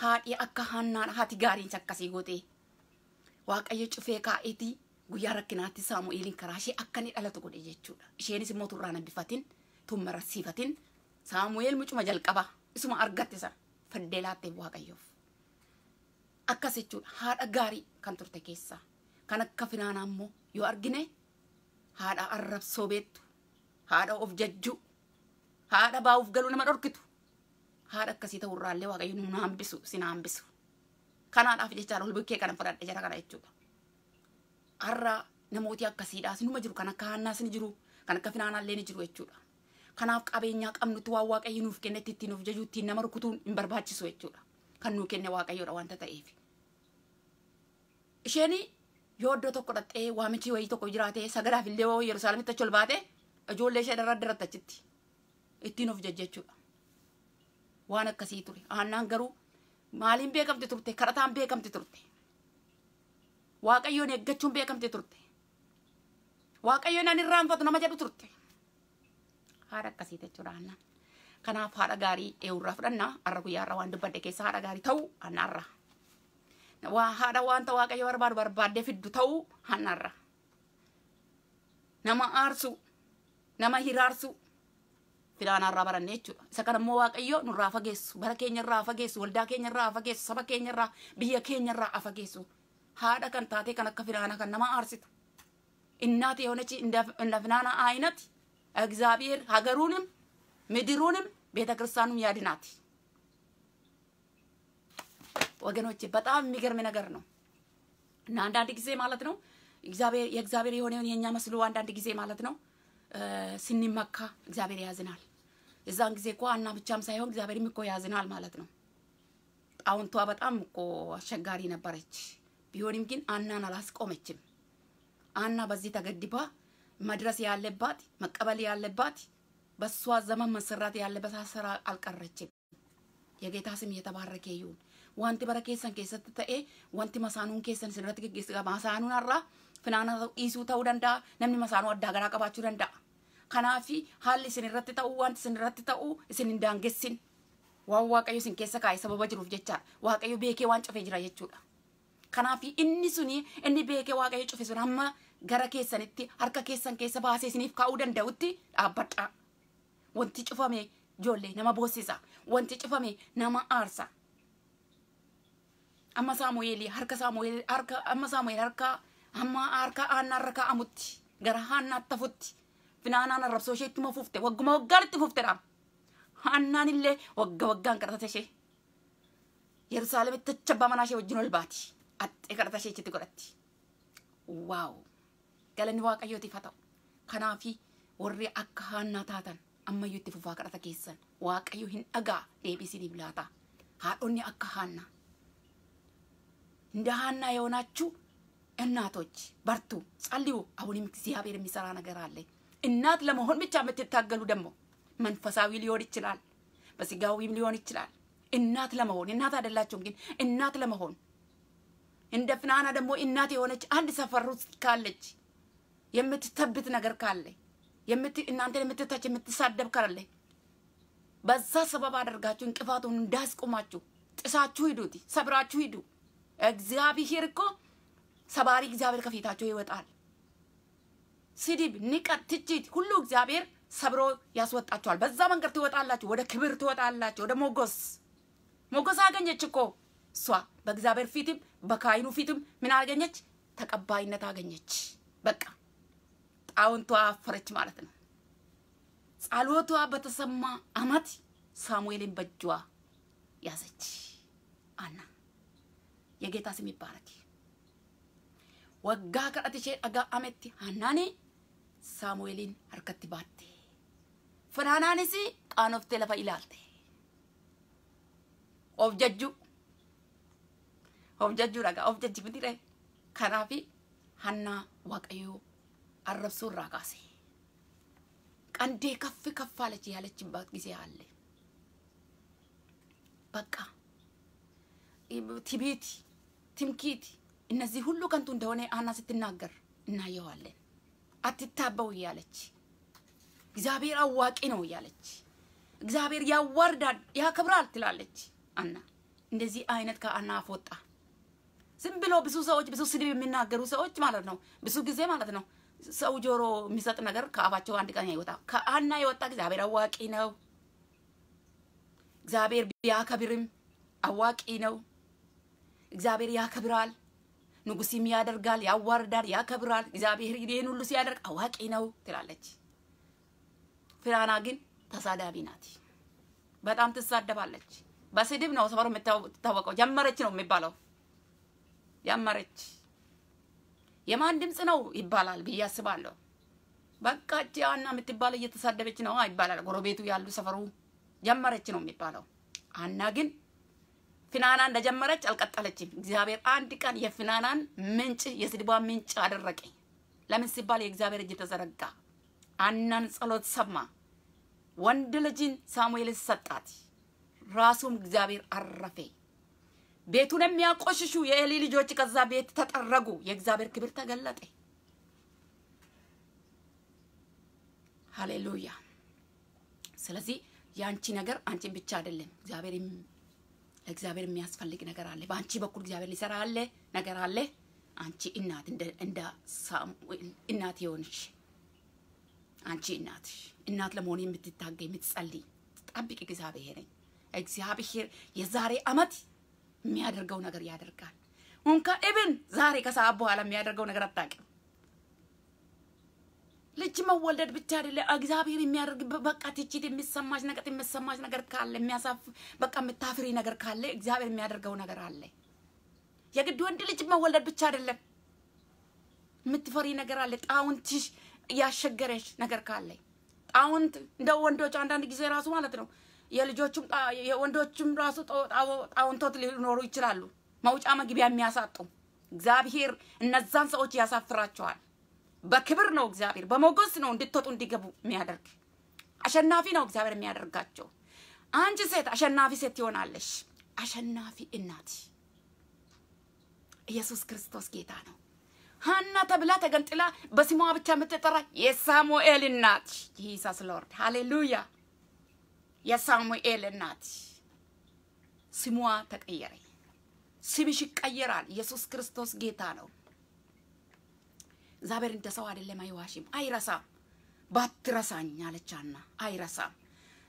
Haadhi akka hannaan haati gaariin akkasii goote waaqayyo cufee kaa'eetii guyyaa rakkinaatti saamu'eelin karaa ishee akka inni dhalatu godhe jechuudha. Isheenis immoo turraan hambifatin tumma rasiifatin saamu'eel mucuma jalqabaa isuma argatte sana faddee laattee waaqayyoof. Akkas jechuudha haadha gaarii kan turte keessaa kan akka finaanaa immoo yoo argine haadha arrabsoo beettu haadha of jajju haadha baa'uuf galuu nama dhorkitu haadha akkasii ta'uu irraallee waaqayyo nu naambisu si naambisu. Kanaadhaaf jecha ol bukkee kana fudhadhe jara kana jechuudha. Har'a namooti akkasiidhaas numa jiru kan akka haannaas ni jiru kan akka finaanaallee ni jiru jechuudha. Kanaaf qabeenya qabnutti waan waaqayyi nuuf kennetti ittiin of jaju ittiin nama rukutuun hin barbaachisu jechuudha. Kan nuu kenne waaqayyoodha wanta ta'eef. Isheen yoo iddoo tokko dhattee waamichi wayii tokko jiraate sagadaaf illee yeroo saalamitti achi ol baate ijoollee ishee darra diratta achitti ittiin of jajjechuudha. Waan akkasii ture. aannan garuu maaliin beekamte turte kadhataan beekamte turte. Waaqayyoon eeggachuun beekamte turte. Waaqayyoon ani irraanfatu nama jedhu turte. haadha akkasiiti jechuudha aannan. Kanaaf haadha gaarii eewurraa fudhanna har'a guyyaarra waan dubbadde keessa haadha gaarii ta'u hannaarra. Waa haadha wanta waaqayyo barbaadu barbaaddee fiddu ta'u hannaarra. Nama aarsu nama hiraarsu filaanaarraa baranne jechuudha. Isa kanammoo waaqayyo nurraa fageessu bara keenyarraa fageessu waldaa keenyarraa fageessu saba keenyarraa biyya keenyarraa fageessu. Haadha kan taatee kan akka filaana kan nama aarsitu. Innaati yoonachi inda finaana aayinati. እግዚአብሔር ሀገሩንም ምድሩንም ቤተ ክርስቲያኑም ያድናት። ወገኖች በጣም የሚገርም ነገር ነው እና አንዳንድ ጊዜ ማለት ነው እግዚአብሔር የእግዚአብሔር የሆነውን የእኛ መስሎ አንዳንድ ጊዜ ማለት ነው ስንመካ እግዚአብሔር ያዝናል። እዛን ጊዜ እኮ አና ብቻም ሳይሆን እግዚአብሔርም እኮ ያዝናል ማለት ነው። ጣውንቷ በጣም እኮ አስቸጋሪ ነበረች። ቢሆንም ግን አናን አላስቆመችም። አና በዚህ ተገድባ መድረስ ያለባት መቀበል ያለባት በእሷ ዘመን መሰራት ያለበት ስራ አልቀረችም። የጌታ ስም እየተባረከ ይሁን። ዋንቲ በረኬሰን ኬሰት ተኤ ዋንቲ መሳኑን ኬሰን ስረት ግግስ መሳኑን አራ ፍናና ኢሱ ተው ደንዳ ነምን መሳኑ አዳ ገራ ቀባችሁ ደንዳ ከናፊ ሀል ስንረት ተው ዋንቲ ስንረት ተው ስን እንዳንገስን ዋው ዋቀዩ ስንኬሰ ካይ ሰበበ ጅሩፍ ጀቻ ዋቀዩ ቤኬ ዋን ጅራ የችሁ ከናፊ እኒ ሱኒ እኒ ቤኬ ዋቀዩ gara keessanitti harka keessan keessa baasee isiniif kaa'uu danda'utti dhaabbadhaa. Wanti cufame ijoollee nama boossisa. Wanti cufame nama aarsa. Amma saamu'eelii harka saamu'eelii harka amma saamu'eel harka amma harka irra kaa'amutti gara haannaatti tafutti finaanaan arrabsoo ishee ittuma fufte wagguma waggaan itti fuufte dhaam. Haannaan illee wagga waggaan kadhata ishee. Yerusaalemitti achi manaa ishee wajjin ol baati. Atxee kadhata ishee ichitti godhatti. Waawu. galanni waaqayyootiif haa ta'u. Kanaafi warri akka haannaa taatan ammayyuu itti fufaa kadhata keessan waaqayyo hin dhagaa deebisiniif laata. Haadhonni akka haannaa. Inda haannaa yoonaachuu እናቶች በርቱ፣ ጸልዩ። አሁንም እግዚአብሔር የሚሰራ ነገር አለ። እናት ለመሆን ብቻ የምትታገሉ ደግሞ መንፈሳዊ ሊሆን ይችላል፣ በስጋዊም ሊሆን ይችላል። እናት ለመሆን እናት አይደላችሁም፣ ግን እናት ለመሆን እንደ ፍናና ደግሞ እናት የሆነች አንድ ሰፈር ውስጥ ካለች የምትተብት ነገር ካለ እናንተን የምትታች የምትሳደብ ካለ በዛ ሰበብ አደርጋችሁ እንቅፋቱን እንዳስቆማችሁ ጥሳችሁ ሂዱት፣ ሰብራችሁ ሂዱ። እግዚአብሔር እኮ ሰባሪ እግዚአብሔር ከፊታችሁ ይወጣል። ስድብ፣ ንቀት፣ ትችት ሁሉ እግዚአብሔር ሰብሮ ያስወጣችኋል። በዛ መንገድ ትወጣላችሁ፣ ወደ ክብር ትወጣላችሁ፣ ወደ ሞገስ። ሞገስ አገኘች እኮ እሷ በእግዚአብሔር ፊትም በካይኑ ፊትም ምን አገኘች? ተቀባይነት አገኘች። በቃ አውንቷ አፈረች ማለት ነው። ጸሎቷ በተሰማ አመት ሳሙኤልን በእጇ ያዘች አና። የጌታ ስም ይባረክ። ወጋ ከአትሼ አጋ አመት ሀናኒ ሳሙኤልን ሀርከት ባቴ ፍናናንስ ቃኖፍቴ ለፈ ኢላልቴ ኦፍ ጀጁ ረጋ ኦፍ ጀጅ ከናፊ ሀና ዋቀዮ አረብሱ ካሴ ቀንዴ ከፍ ከፍ አለች ያለችባት ጊዜ አለ። በቃ ትዕቢት፣ ትምኪት እነዚህ ሁሉ ከንቱ እንደሆነ አና ስትናገር እናየዋለን። አትታበው እያለች እግዚአብሔር አዋቂ ነው እያለች እግዚአብሔር ያዋርዳል ያከብራል ትላለች አና። እንደዚህ አይነት ከአና አፎጣ ዝም ብሎ ብዙ ሰዎች ብዙ ስድብ የሚናገሩ ሰዎች ማለት ነው ብዙ ጊዜ ማለት ነው ሰው ጆሮ የሚሰጥ ነገር ከአፋቸው አንድ ቀን አይወጣም። ከአና የወጣ እግዚአብሔር አዋቂ ነው። እግዚአብሔር ቢያከብርም አዋቂ ነው። እግዚአብሔር ያከብራል፣ ንጉስም ያደርጋል፣ ያዋርዳል፣ ያከብራል። እግዚአብሔር ይህን ሁሉ ሲያደርግ አዋቂ ነው ትላለች። ፍራና ግን ተሳዳቢ ናት። በጣም ትሳደባለች። በስድብ ነው ሰፈሩ የምታወቀው። ጀመረች ነው የሚባለው። ጀመረች የማን ድምፅ ነው ይባላል ብዬ አስባለሁ። በቃ ጫና የምትባለ እየተሳደበች ነው ይባላል። ጎረቤቱ ያሉ ሰፈሩ ጀመረች ነው የሚባለው። አና ግን ፍናና እንደጀመረች አልቀጠለችም። እግዚአብሔር አንድ ቀን የፍናናን ምንጭ የስድባ ምንጭ አደረቀ። ለምን ሲባል የእግዚአብሔር እጅ ተዘረጋ። አናን ጸሎት ሰማ። ወንድ ልጅን ሳሙኤል ሰጣት። ራሱም እግዚአብሔር አረፌ። ቤቱን የሚያቆሽሹ የኤሊ ልጆች ከዛ ቤት ተጠረጉ። የእግዚአብሔር ክብር ተገለጠ። ሀሌሉያ ስለዚህ የአንቺ ነገር አንቺን ብቻ አይደለም፣ እግዚአብሔር ለእግዚአብሔር የሚያስፈልግ ነገር አለ። በአንቺ በኩል እግዚአብሔር ሊሰራ ያለ ነገር አለ። አንቺ እናት እንደ ሳሙኤል እናት የሆንሽ አንቺ እናት እናት ለመሆን የምትታገኝ የምትጸልይ ጠብቅ እግዚአብሔርን እግዚአብሔር የዛሬ አመት የሚያደርገው ነገር ያደርጋል። እንኳ ኢብን ዛሬ ከሰዓት በኋላ የሚያደርገው ነገር አታውቅም። ልጅ መወለድ ብቻ አይደለ እግዚአብሔር የሚያደርግ በቃ ትችት የሚሰማሽ ነገር የሚሰማሽ ነገር ካለ የሚያሳፍ በቃ የምታፍሪ ነገር ካለ እግዚአብሔር የሚያደርገው ነገር አለ። የግድ ወንድ ልጅ መወለድ ብቻ አይደለም። የምትፈሪ ነገር አለ። ጣውንትሽ ያሸገረሽ ነገር ካለ ጣውንት እንደ ወንዶች አንዳንድ ጊዜ ራሱ ማለት ነው የልጆቹም የወንዶችም ራሱ ጣውንቶት ሊኖሩ ይችላሉ። መውጫ መግቢያ የሚያሳጡ እግዚአብሔር እነዛን ሰዎች ያሳፍራቸዋል። በክብር ነው እግዚአብሔር፣ በሞገስ ነው እንድትወጡ እንዲገቡ የሚያደርግ አሸናፊ ነው እግዚአብሔር የሚያደርጋቸው። አንቺ ሴት አሸናፊ ሴት ትሆናለሽ። አሸናፊ እናት ኢየሱስ ክርስቶስ ጌታ ነው። ሀና ተብላ ተገንጥላ በስሟ ብቻ የምትጠራ የሳሙኤል እናት ጂሰስ ሎርድ ሃሌሉያ የሳሙኤል እናት ስሟ ተቀየረ። ስምሽ ይቀየራል። ኢየሱስ ክርስቶስ ጌታ ነው። እግዚአብሔር እንደ ሰው አይደለም፣ አይዋሽም፣ አይረሳም። ባትረሳኝ አለቻና አይረሳም።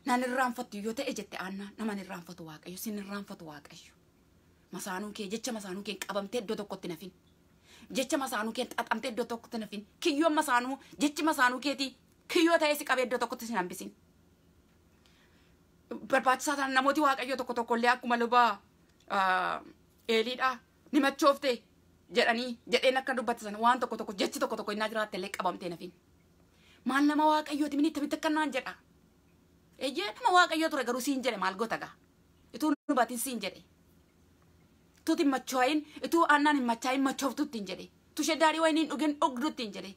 ናንራንፈቱ ዮተ እጀቴ አና ነማንራንፈቱ ዋቀዩ ሲንራንፈቱ ዋቀዩ መሳኑ ኬ ጀቸ መሳኑ ኬ ቀበምቴ ዶ tokkotti nafin jecha masaanuu kee xaxamtee iddoo tokkotti nafin kiyyoon masaanuu jechi masaanuu keetii kiyyoo ta'ee si qabee iddoo tokkotti sin hambisin barbaachisaa ta'an namooti waaqayyo tokko tokkollee akkuma luba eeliidha ni machoofte jedhanii jedheen akka sana waan tokko tokko jechi tokko tokko innaa jiraatte illee qabamtee nafin maal nama waaqayyooti mini itti akka naan jedha eeyyee nama waaqayyoo ture garuu siin jedhe maal goota gaa. ituu nu dubatiin siin jedhe tuuti machoa'in ituu aannan hin machaa'in ittiin jedhe tushee daarii wayiniin dhugin ittiin jedhe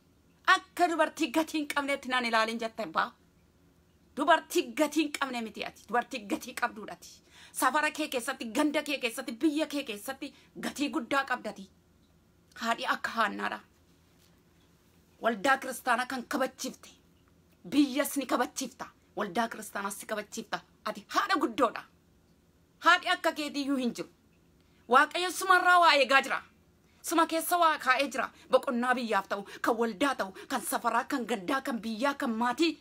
akka dubartii gatii hin qabneetti naan ilaaliin jette baa dubartii gatii hin qabne miti ati dubartii gatii qabduudhati safara kee keessatti ganda kee keessatti biyya kee keessatti gatii guddaa qabdati haadhi akka haannaadha waldaa kiristaanaa kan kabachiifte biyyas ni kabachiifta waldaa kiristaanaas si kabachiifta ati haadha guddoodha haadhi akka keetiyyuu hin jiru waaqayyo sumarraa waa eegaa jira suma keessa waa kaa'ee jira boqonnaa biyyaaf ta'u kan waldaa ta'u kan safaraa kan gaddaa kan biyyaa kan maatii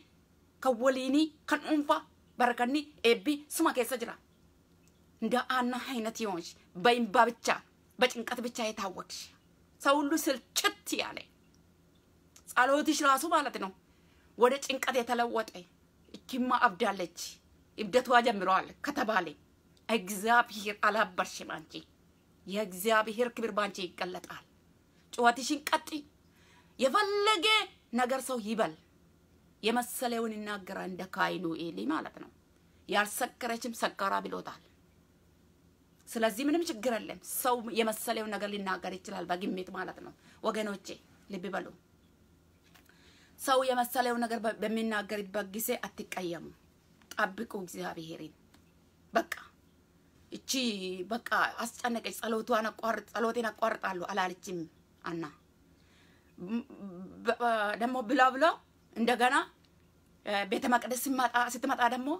kan waliinii, kan dhuunfaa barakanii eebbii suma keessa jira. እንደ አና አይነት የሆንሽ በይምባ ብቻ በጭንቀት ብቻ የታወቅሽ ሰው ሁሉ ስልችት ያለ ጸሎትሽ ራሱ ማለት ነው ወደ ጭንቀት የተለወጠ እኪማ አብዳለች እብደቷ ጀምረዋል ከተባለ እግዚአብሔር አላበርሽም አንቺ። የእግዚአብሔር ክብር ባንቺ ይገለጣል። ጩኸትሽን ቀጥ የፈለገ ነገር ሰው ይበል የመሰለውን ይናገራል። እንደ ካይኑ ኤሊ ማለት ነው። ያልሰከረችም ሰካራ ብሎታል። ስለዚህ ምንም ችግር የለም። ሰው የመሰለውን ነገር ሊናገር ይችላል፣ በግምት ማለት ነው። ወገኖቼ ልብ በሉ። ሰው የመሰለው ነገር በሚናገርበት ጊዜ አትቀየሙ። ጠብቁ እግዚአብሔርን። በቃ እቺ በቃ አስጨነቀች፣ ጸሎቷን አቋርጥ ጸሎቴን አቋርጣለሁ አላለችም አና ደግሞ ብላ ብላ እንደገና ቤተ መቅደስ ስትመጣ ደግሞ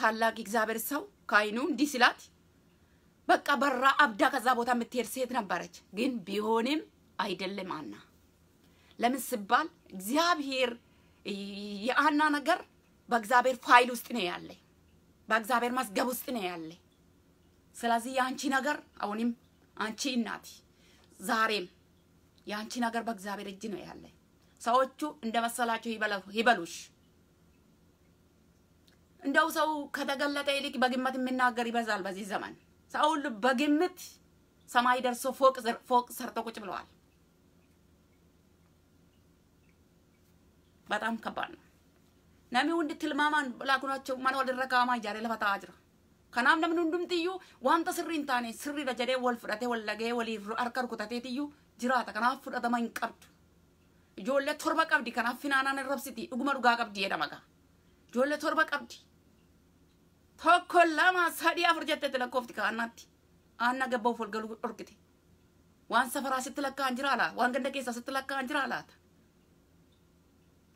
ታላቅ እግዚአብሔር ሰው ካይኑ እንዲህ ሲላት በቃ በራ አብዳ ከዛ ቦታ የምትሄድ ሴት ነበረች። ግን ቢሆንም አይደለም አና። ለምን ስባል እግዚአብሔር የአና ነገር በእግዚአብሔር ፋይል ውስጥ ነው ያለ፣ በእግዚአብሔር መዝገብ ውስጥ ነው ያለ። ስለዚህ የአንቺ ነገር አሁንም አንቺ እናት ዛሬም የአንቺ ነገር በእግዚአብሔር እጅ ነው ያለ። ሰዎቹ እንደመሰላቸው ይበሉሽ። እንደው ሰው ከተገለጠ ይልቅ በግምት የሚናገር ይበዛል። በዚህ ዘመን ሰው ሁሉ በግምት ሰማይ ደርሶ ፎቅ ፎቅ ሰርቶ ቁጭ ብለዋል። በጣም ከባድ ነው። ነሚ ሁንድ ትልማማን ብላኩናቸው ማን ወደረካማ ጃሬ ለፈታ አጅራ ከናም ለምን ሁንዱም ጥዩ ዋንተ ስሪን ታኔ ስሪ ረጀዴ ወል ፍደቴ ወለጌ ወሊ አርከር ኩተቴ ጥዩ ጅራተ ከናፍ ፍደተማ ይንቀብዱ ijoollee torba qabdi kanaaf finaanaan hirrabsiti dhuguma dhugaa qabdi jedhama gaa ijoollee torba qabdi tokko lama sadii afur jettee lakkoofti kaannaatti aanna gabbaa of walgaluu dhorkite waan safaraa sitti lakkaa'an jira laata waan ganda keessaa sitti lakkaa'an jira laata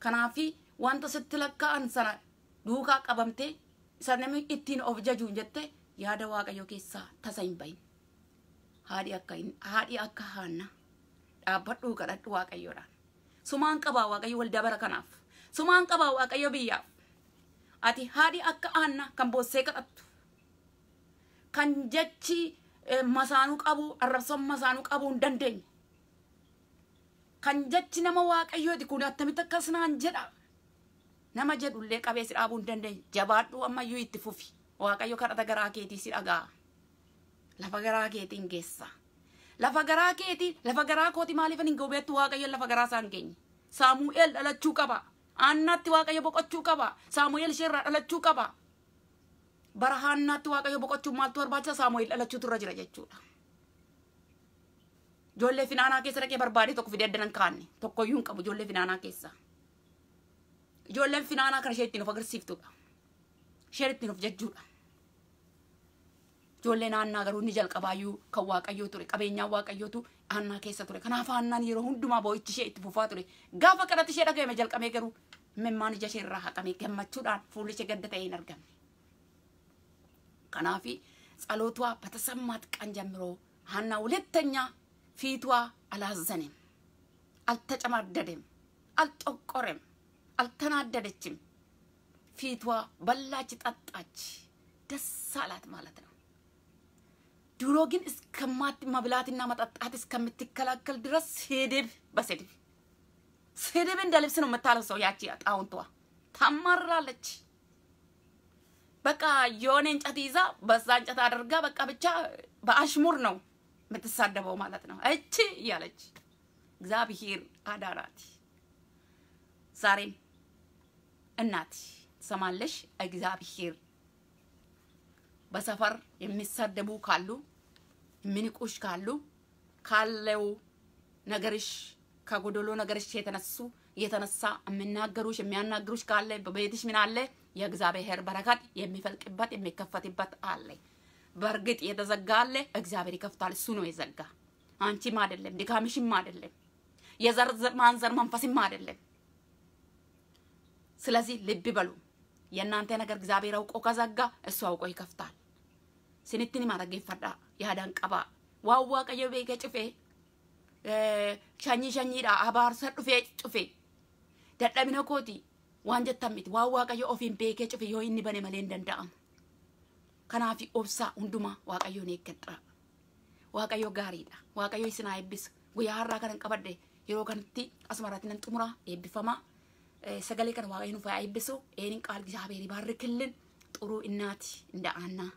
kanaafi wanta sitti lakkaa'an sana duukaa qabamtee isa namni ittiin of jajuun jette yaada waaqayyoo keessaa tasa hin bahin haadhi akka haadhi akka haanna dhaabbadhuu kadhadhu waaqayyoodhaan sumaan qabaa waaqayyo wal dabara kanaaf sumaan qabaa waaqayyo biyyaaf ati haadhi akka aanna kan boossee kadhattu kan jechi masaanuu qabu arrabsoon masaanuu qabuu hin dandeenye kan jechi nama waaqayyooti kun attamitti akkas naan jedha nama jedhullee qabee si dhaabuu hin dandeenye jabaadhuu ammayyuu itti fufi waaqayyo kadhata garaa keetii si dhagaa lafa garaa keetiin geessa. Lafa garaa keeti, lafa garaa kooti maaliifan hin gobeettu waaqayyo lafa garaa isaan geenye. Saamu'eel dhalachuu qaba. Aannaatti waaqayyo boqochuu qaba. Saamu'eel isheerraa dhalachuu qaba. Bara haannaatti waaqayyo boqochuun maaltu barbaachisa Saamu'eel dhalachuutu irra jira jechuudha. Ijoollee finaanaa keessa dhaqee barbaade tokko fidee addanan kaanne tokkoyyuu hin qabu ijoollee finaanaa keessa. Ijoolleen finaanaa kana ishee ittiin of agarsiiftudha. Isheen ittiin of jajjuudha. ijoolleen aannaa garuu ni jalqabaayyuu kan waaqayyoo ture qabeenyaa waaqayyootu aannaa keessa ture kanaaf aannaan yeroo hundumaa boo'ichi ishee itti fufaa ture gaafa kanatti ishee dhaga'ame jalqabee garuu mimmaan ija ishee irraa haqame gammachuudhaan fuulli ishee gadda ta'ee hin argamne. Kanaaf ጸሎቷ በተሰማት ቀን ጀምሮ ሀና ሁለተኛ ፊቷ አላዘንም፣ አልተጨማደደም፣ አልጠቆረም፣ አልተናደደችም። ፊቷ በላች፣ fiituwaa ballaachi xaxxaachi ማለት ነው። ድሮ ግን እስከማት መብላትና መጠጣት እስከምትከላከል ድረስ ስድብ በስድብ ስድብ እንደ ልብስ ነው የምታለብሰው። ያቺ ጣውንቷ ታማራለች። በቃ የሆነ እንጨት ይዛ በዛ እንጨት አድርጋ በቃ ብቻ በአሽሙር ነው የምትሳደበው ማለት ነው። እቺ እያለች እግዚአብሔር አዳራት ዛሬም እናት ሰማለሽ እግዚአብሔር በሰፈር የሚሳደቡ ካሉ ምንቁሽ ካሉ ካለው ነገርሽ ከጎደሎ ነገርሽ የተነሱ የተነሳ የሚናገሩሽ የሚያናግሩሽ ካለ በቤትሽ ምን አለ የእግዚአብሔር በረከት የሚፈልቅበት የሚከፈትበት አለ። በእርግጥ የተዘጋ አለ፣ እግዚአብሔር ይከፍታል። እሱ ነው የዘጋ፣ አንቺም አይደለም፣ ድካምሽም አይደለም፣ የዘር ማንዘር መንፈስም አይደለም። ስለዚህ ልብ በሉ። የእናንተ ነገር እግዚአብሔር አውቆ ከዘጋ እሱ አውቆ ይከፍታል። sinitti himaa dhaggeeffadhaa yaadaan qabaa waan waaqayyo beekee cufee shanyii shanyiidhaa abaarsa dhufee cufee dadhabina kooti waan jettan miti waan waaqayyo ofiin beekee cufe yoo inni bane malee hin danda'amu. Kanaaf obsaa hundumaa waaqayyoon eeggadhaa. Waaqayyo gaariidha. Waaqayyo isin haa eebbisa. Guyyaa har'aa kanan qabadhe yeroo kanatti asumarratti nan xumura eebbifamaa. Sagalee kana waaqayyoon haa eebbisu. Eeniin qaal gijaabeerii baarri killin xuruu innaati inda aannaa.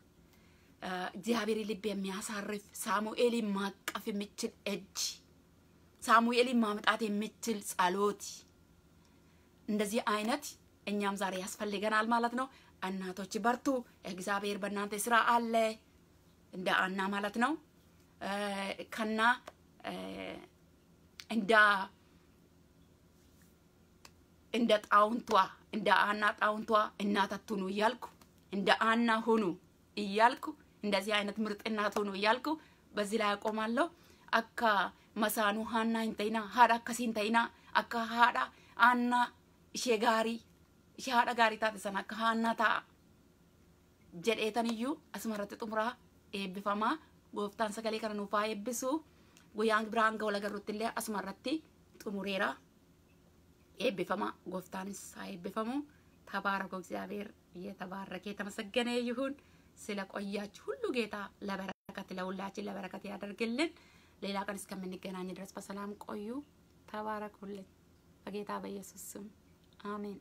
እግዚአብሔር ልብ የሚያሳርፍ ሳሙኤልን ማቀፍ የሚችል እጅ ሳሙኤልን ማምጣት የሚችል ጸሎት፣ እንደዚህ አይነት እኛም ዛሬ ያስፈልገናል ማለት ነው። እናቶች በርቱ፣ እግዚአብሔር በእናንተ ስራ አለ። እንደ አና ማለት ነው ከና እንደ እንደ ጣውንቷ እንደ አና ጣውንቷ እናት ሁኑ እያልኩ እንደ አና ሁኑ እያልኩ እንደዚህ አይነት ምርጥ እናት ሆኖ በዚህ ላይ አቆማለሁ። አካ መሳኑ ሀና ኢንተይና ሀዳ ከሲንተይና አካ ሀዳ አና ሼ ጋሪ ጋሪ ታተሰና አካ ሀና ታ ጀዴተንዩ አስመረት ጡምራ ኤብፋማ ጎፍታን ሰገሌ ከረኑፋ ኤብሱ ጉያንግ ብራንገ ወለገሩትሌ አስመረት ጡሙሬራ ኤብፋማ ጎፍታን ሳይብፋሙ ተባረኮ እግዚአብሔር እየተባረከ የተመሰገነ ይሁን። ስለቆያችሁ ሁሉ ጌታ ለበረከት ለሁላችን ለበረከት ያደርግልን። ሌላ ቀን እስከምንገናኝ ድረስ በሰላም ቆዩ። ተባረኩልን። በጌታ በኢየሱስ ስም አሜን።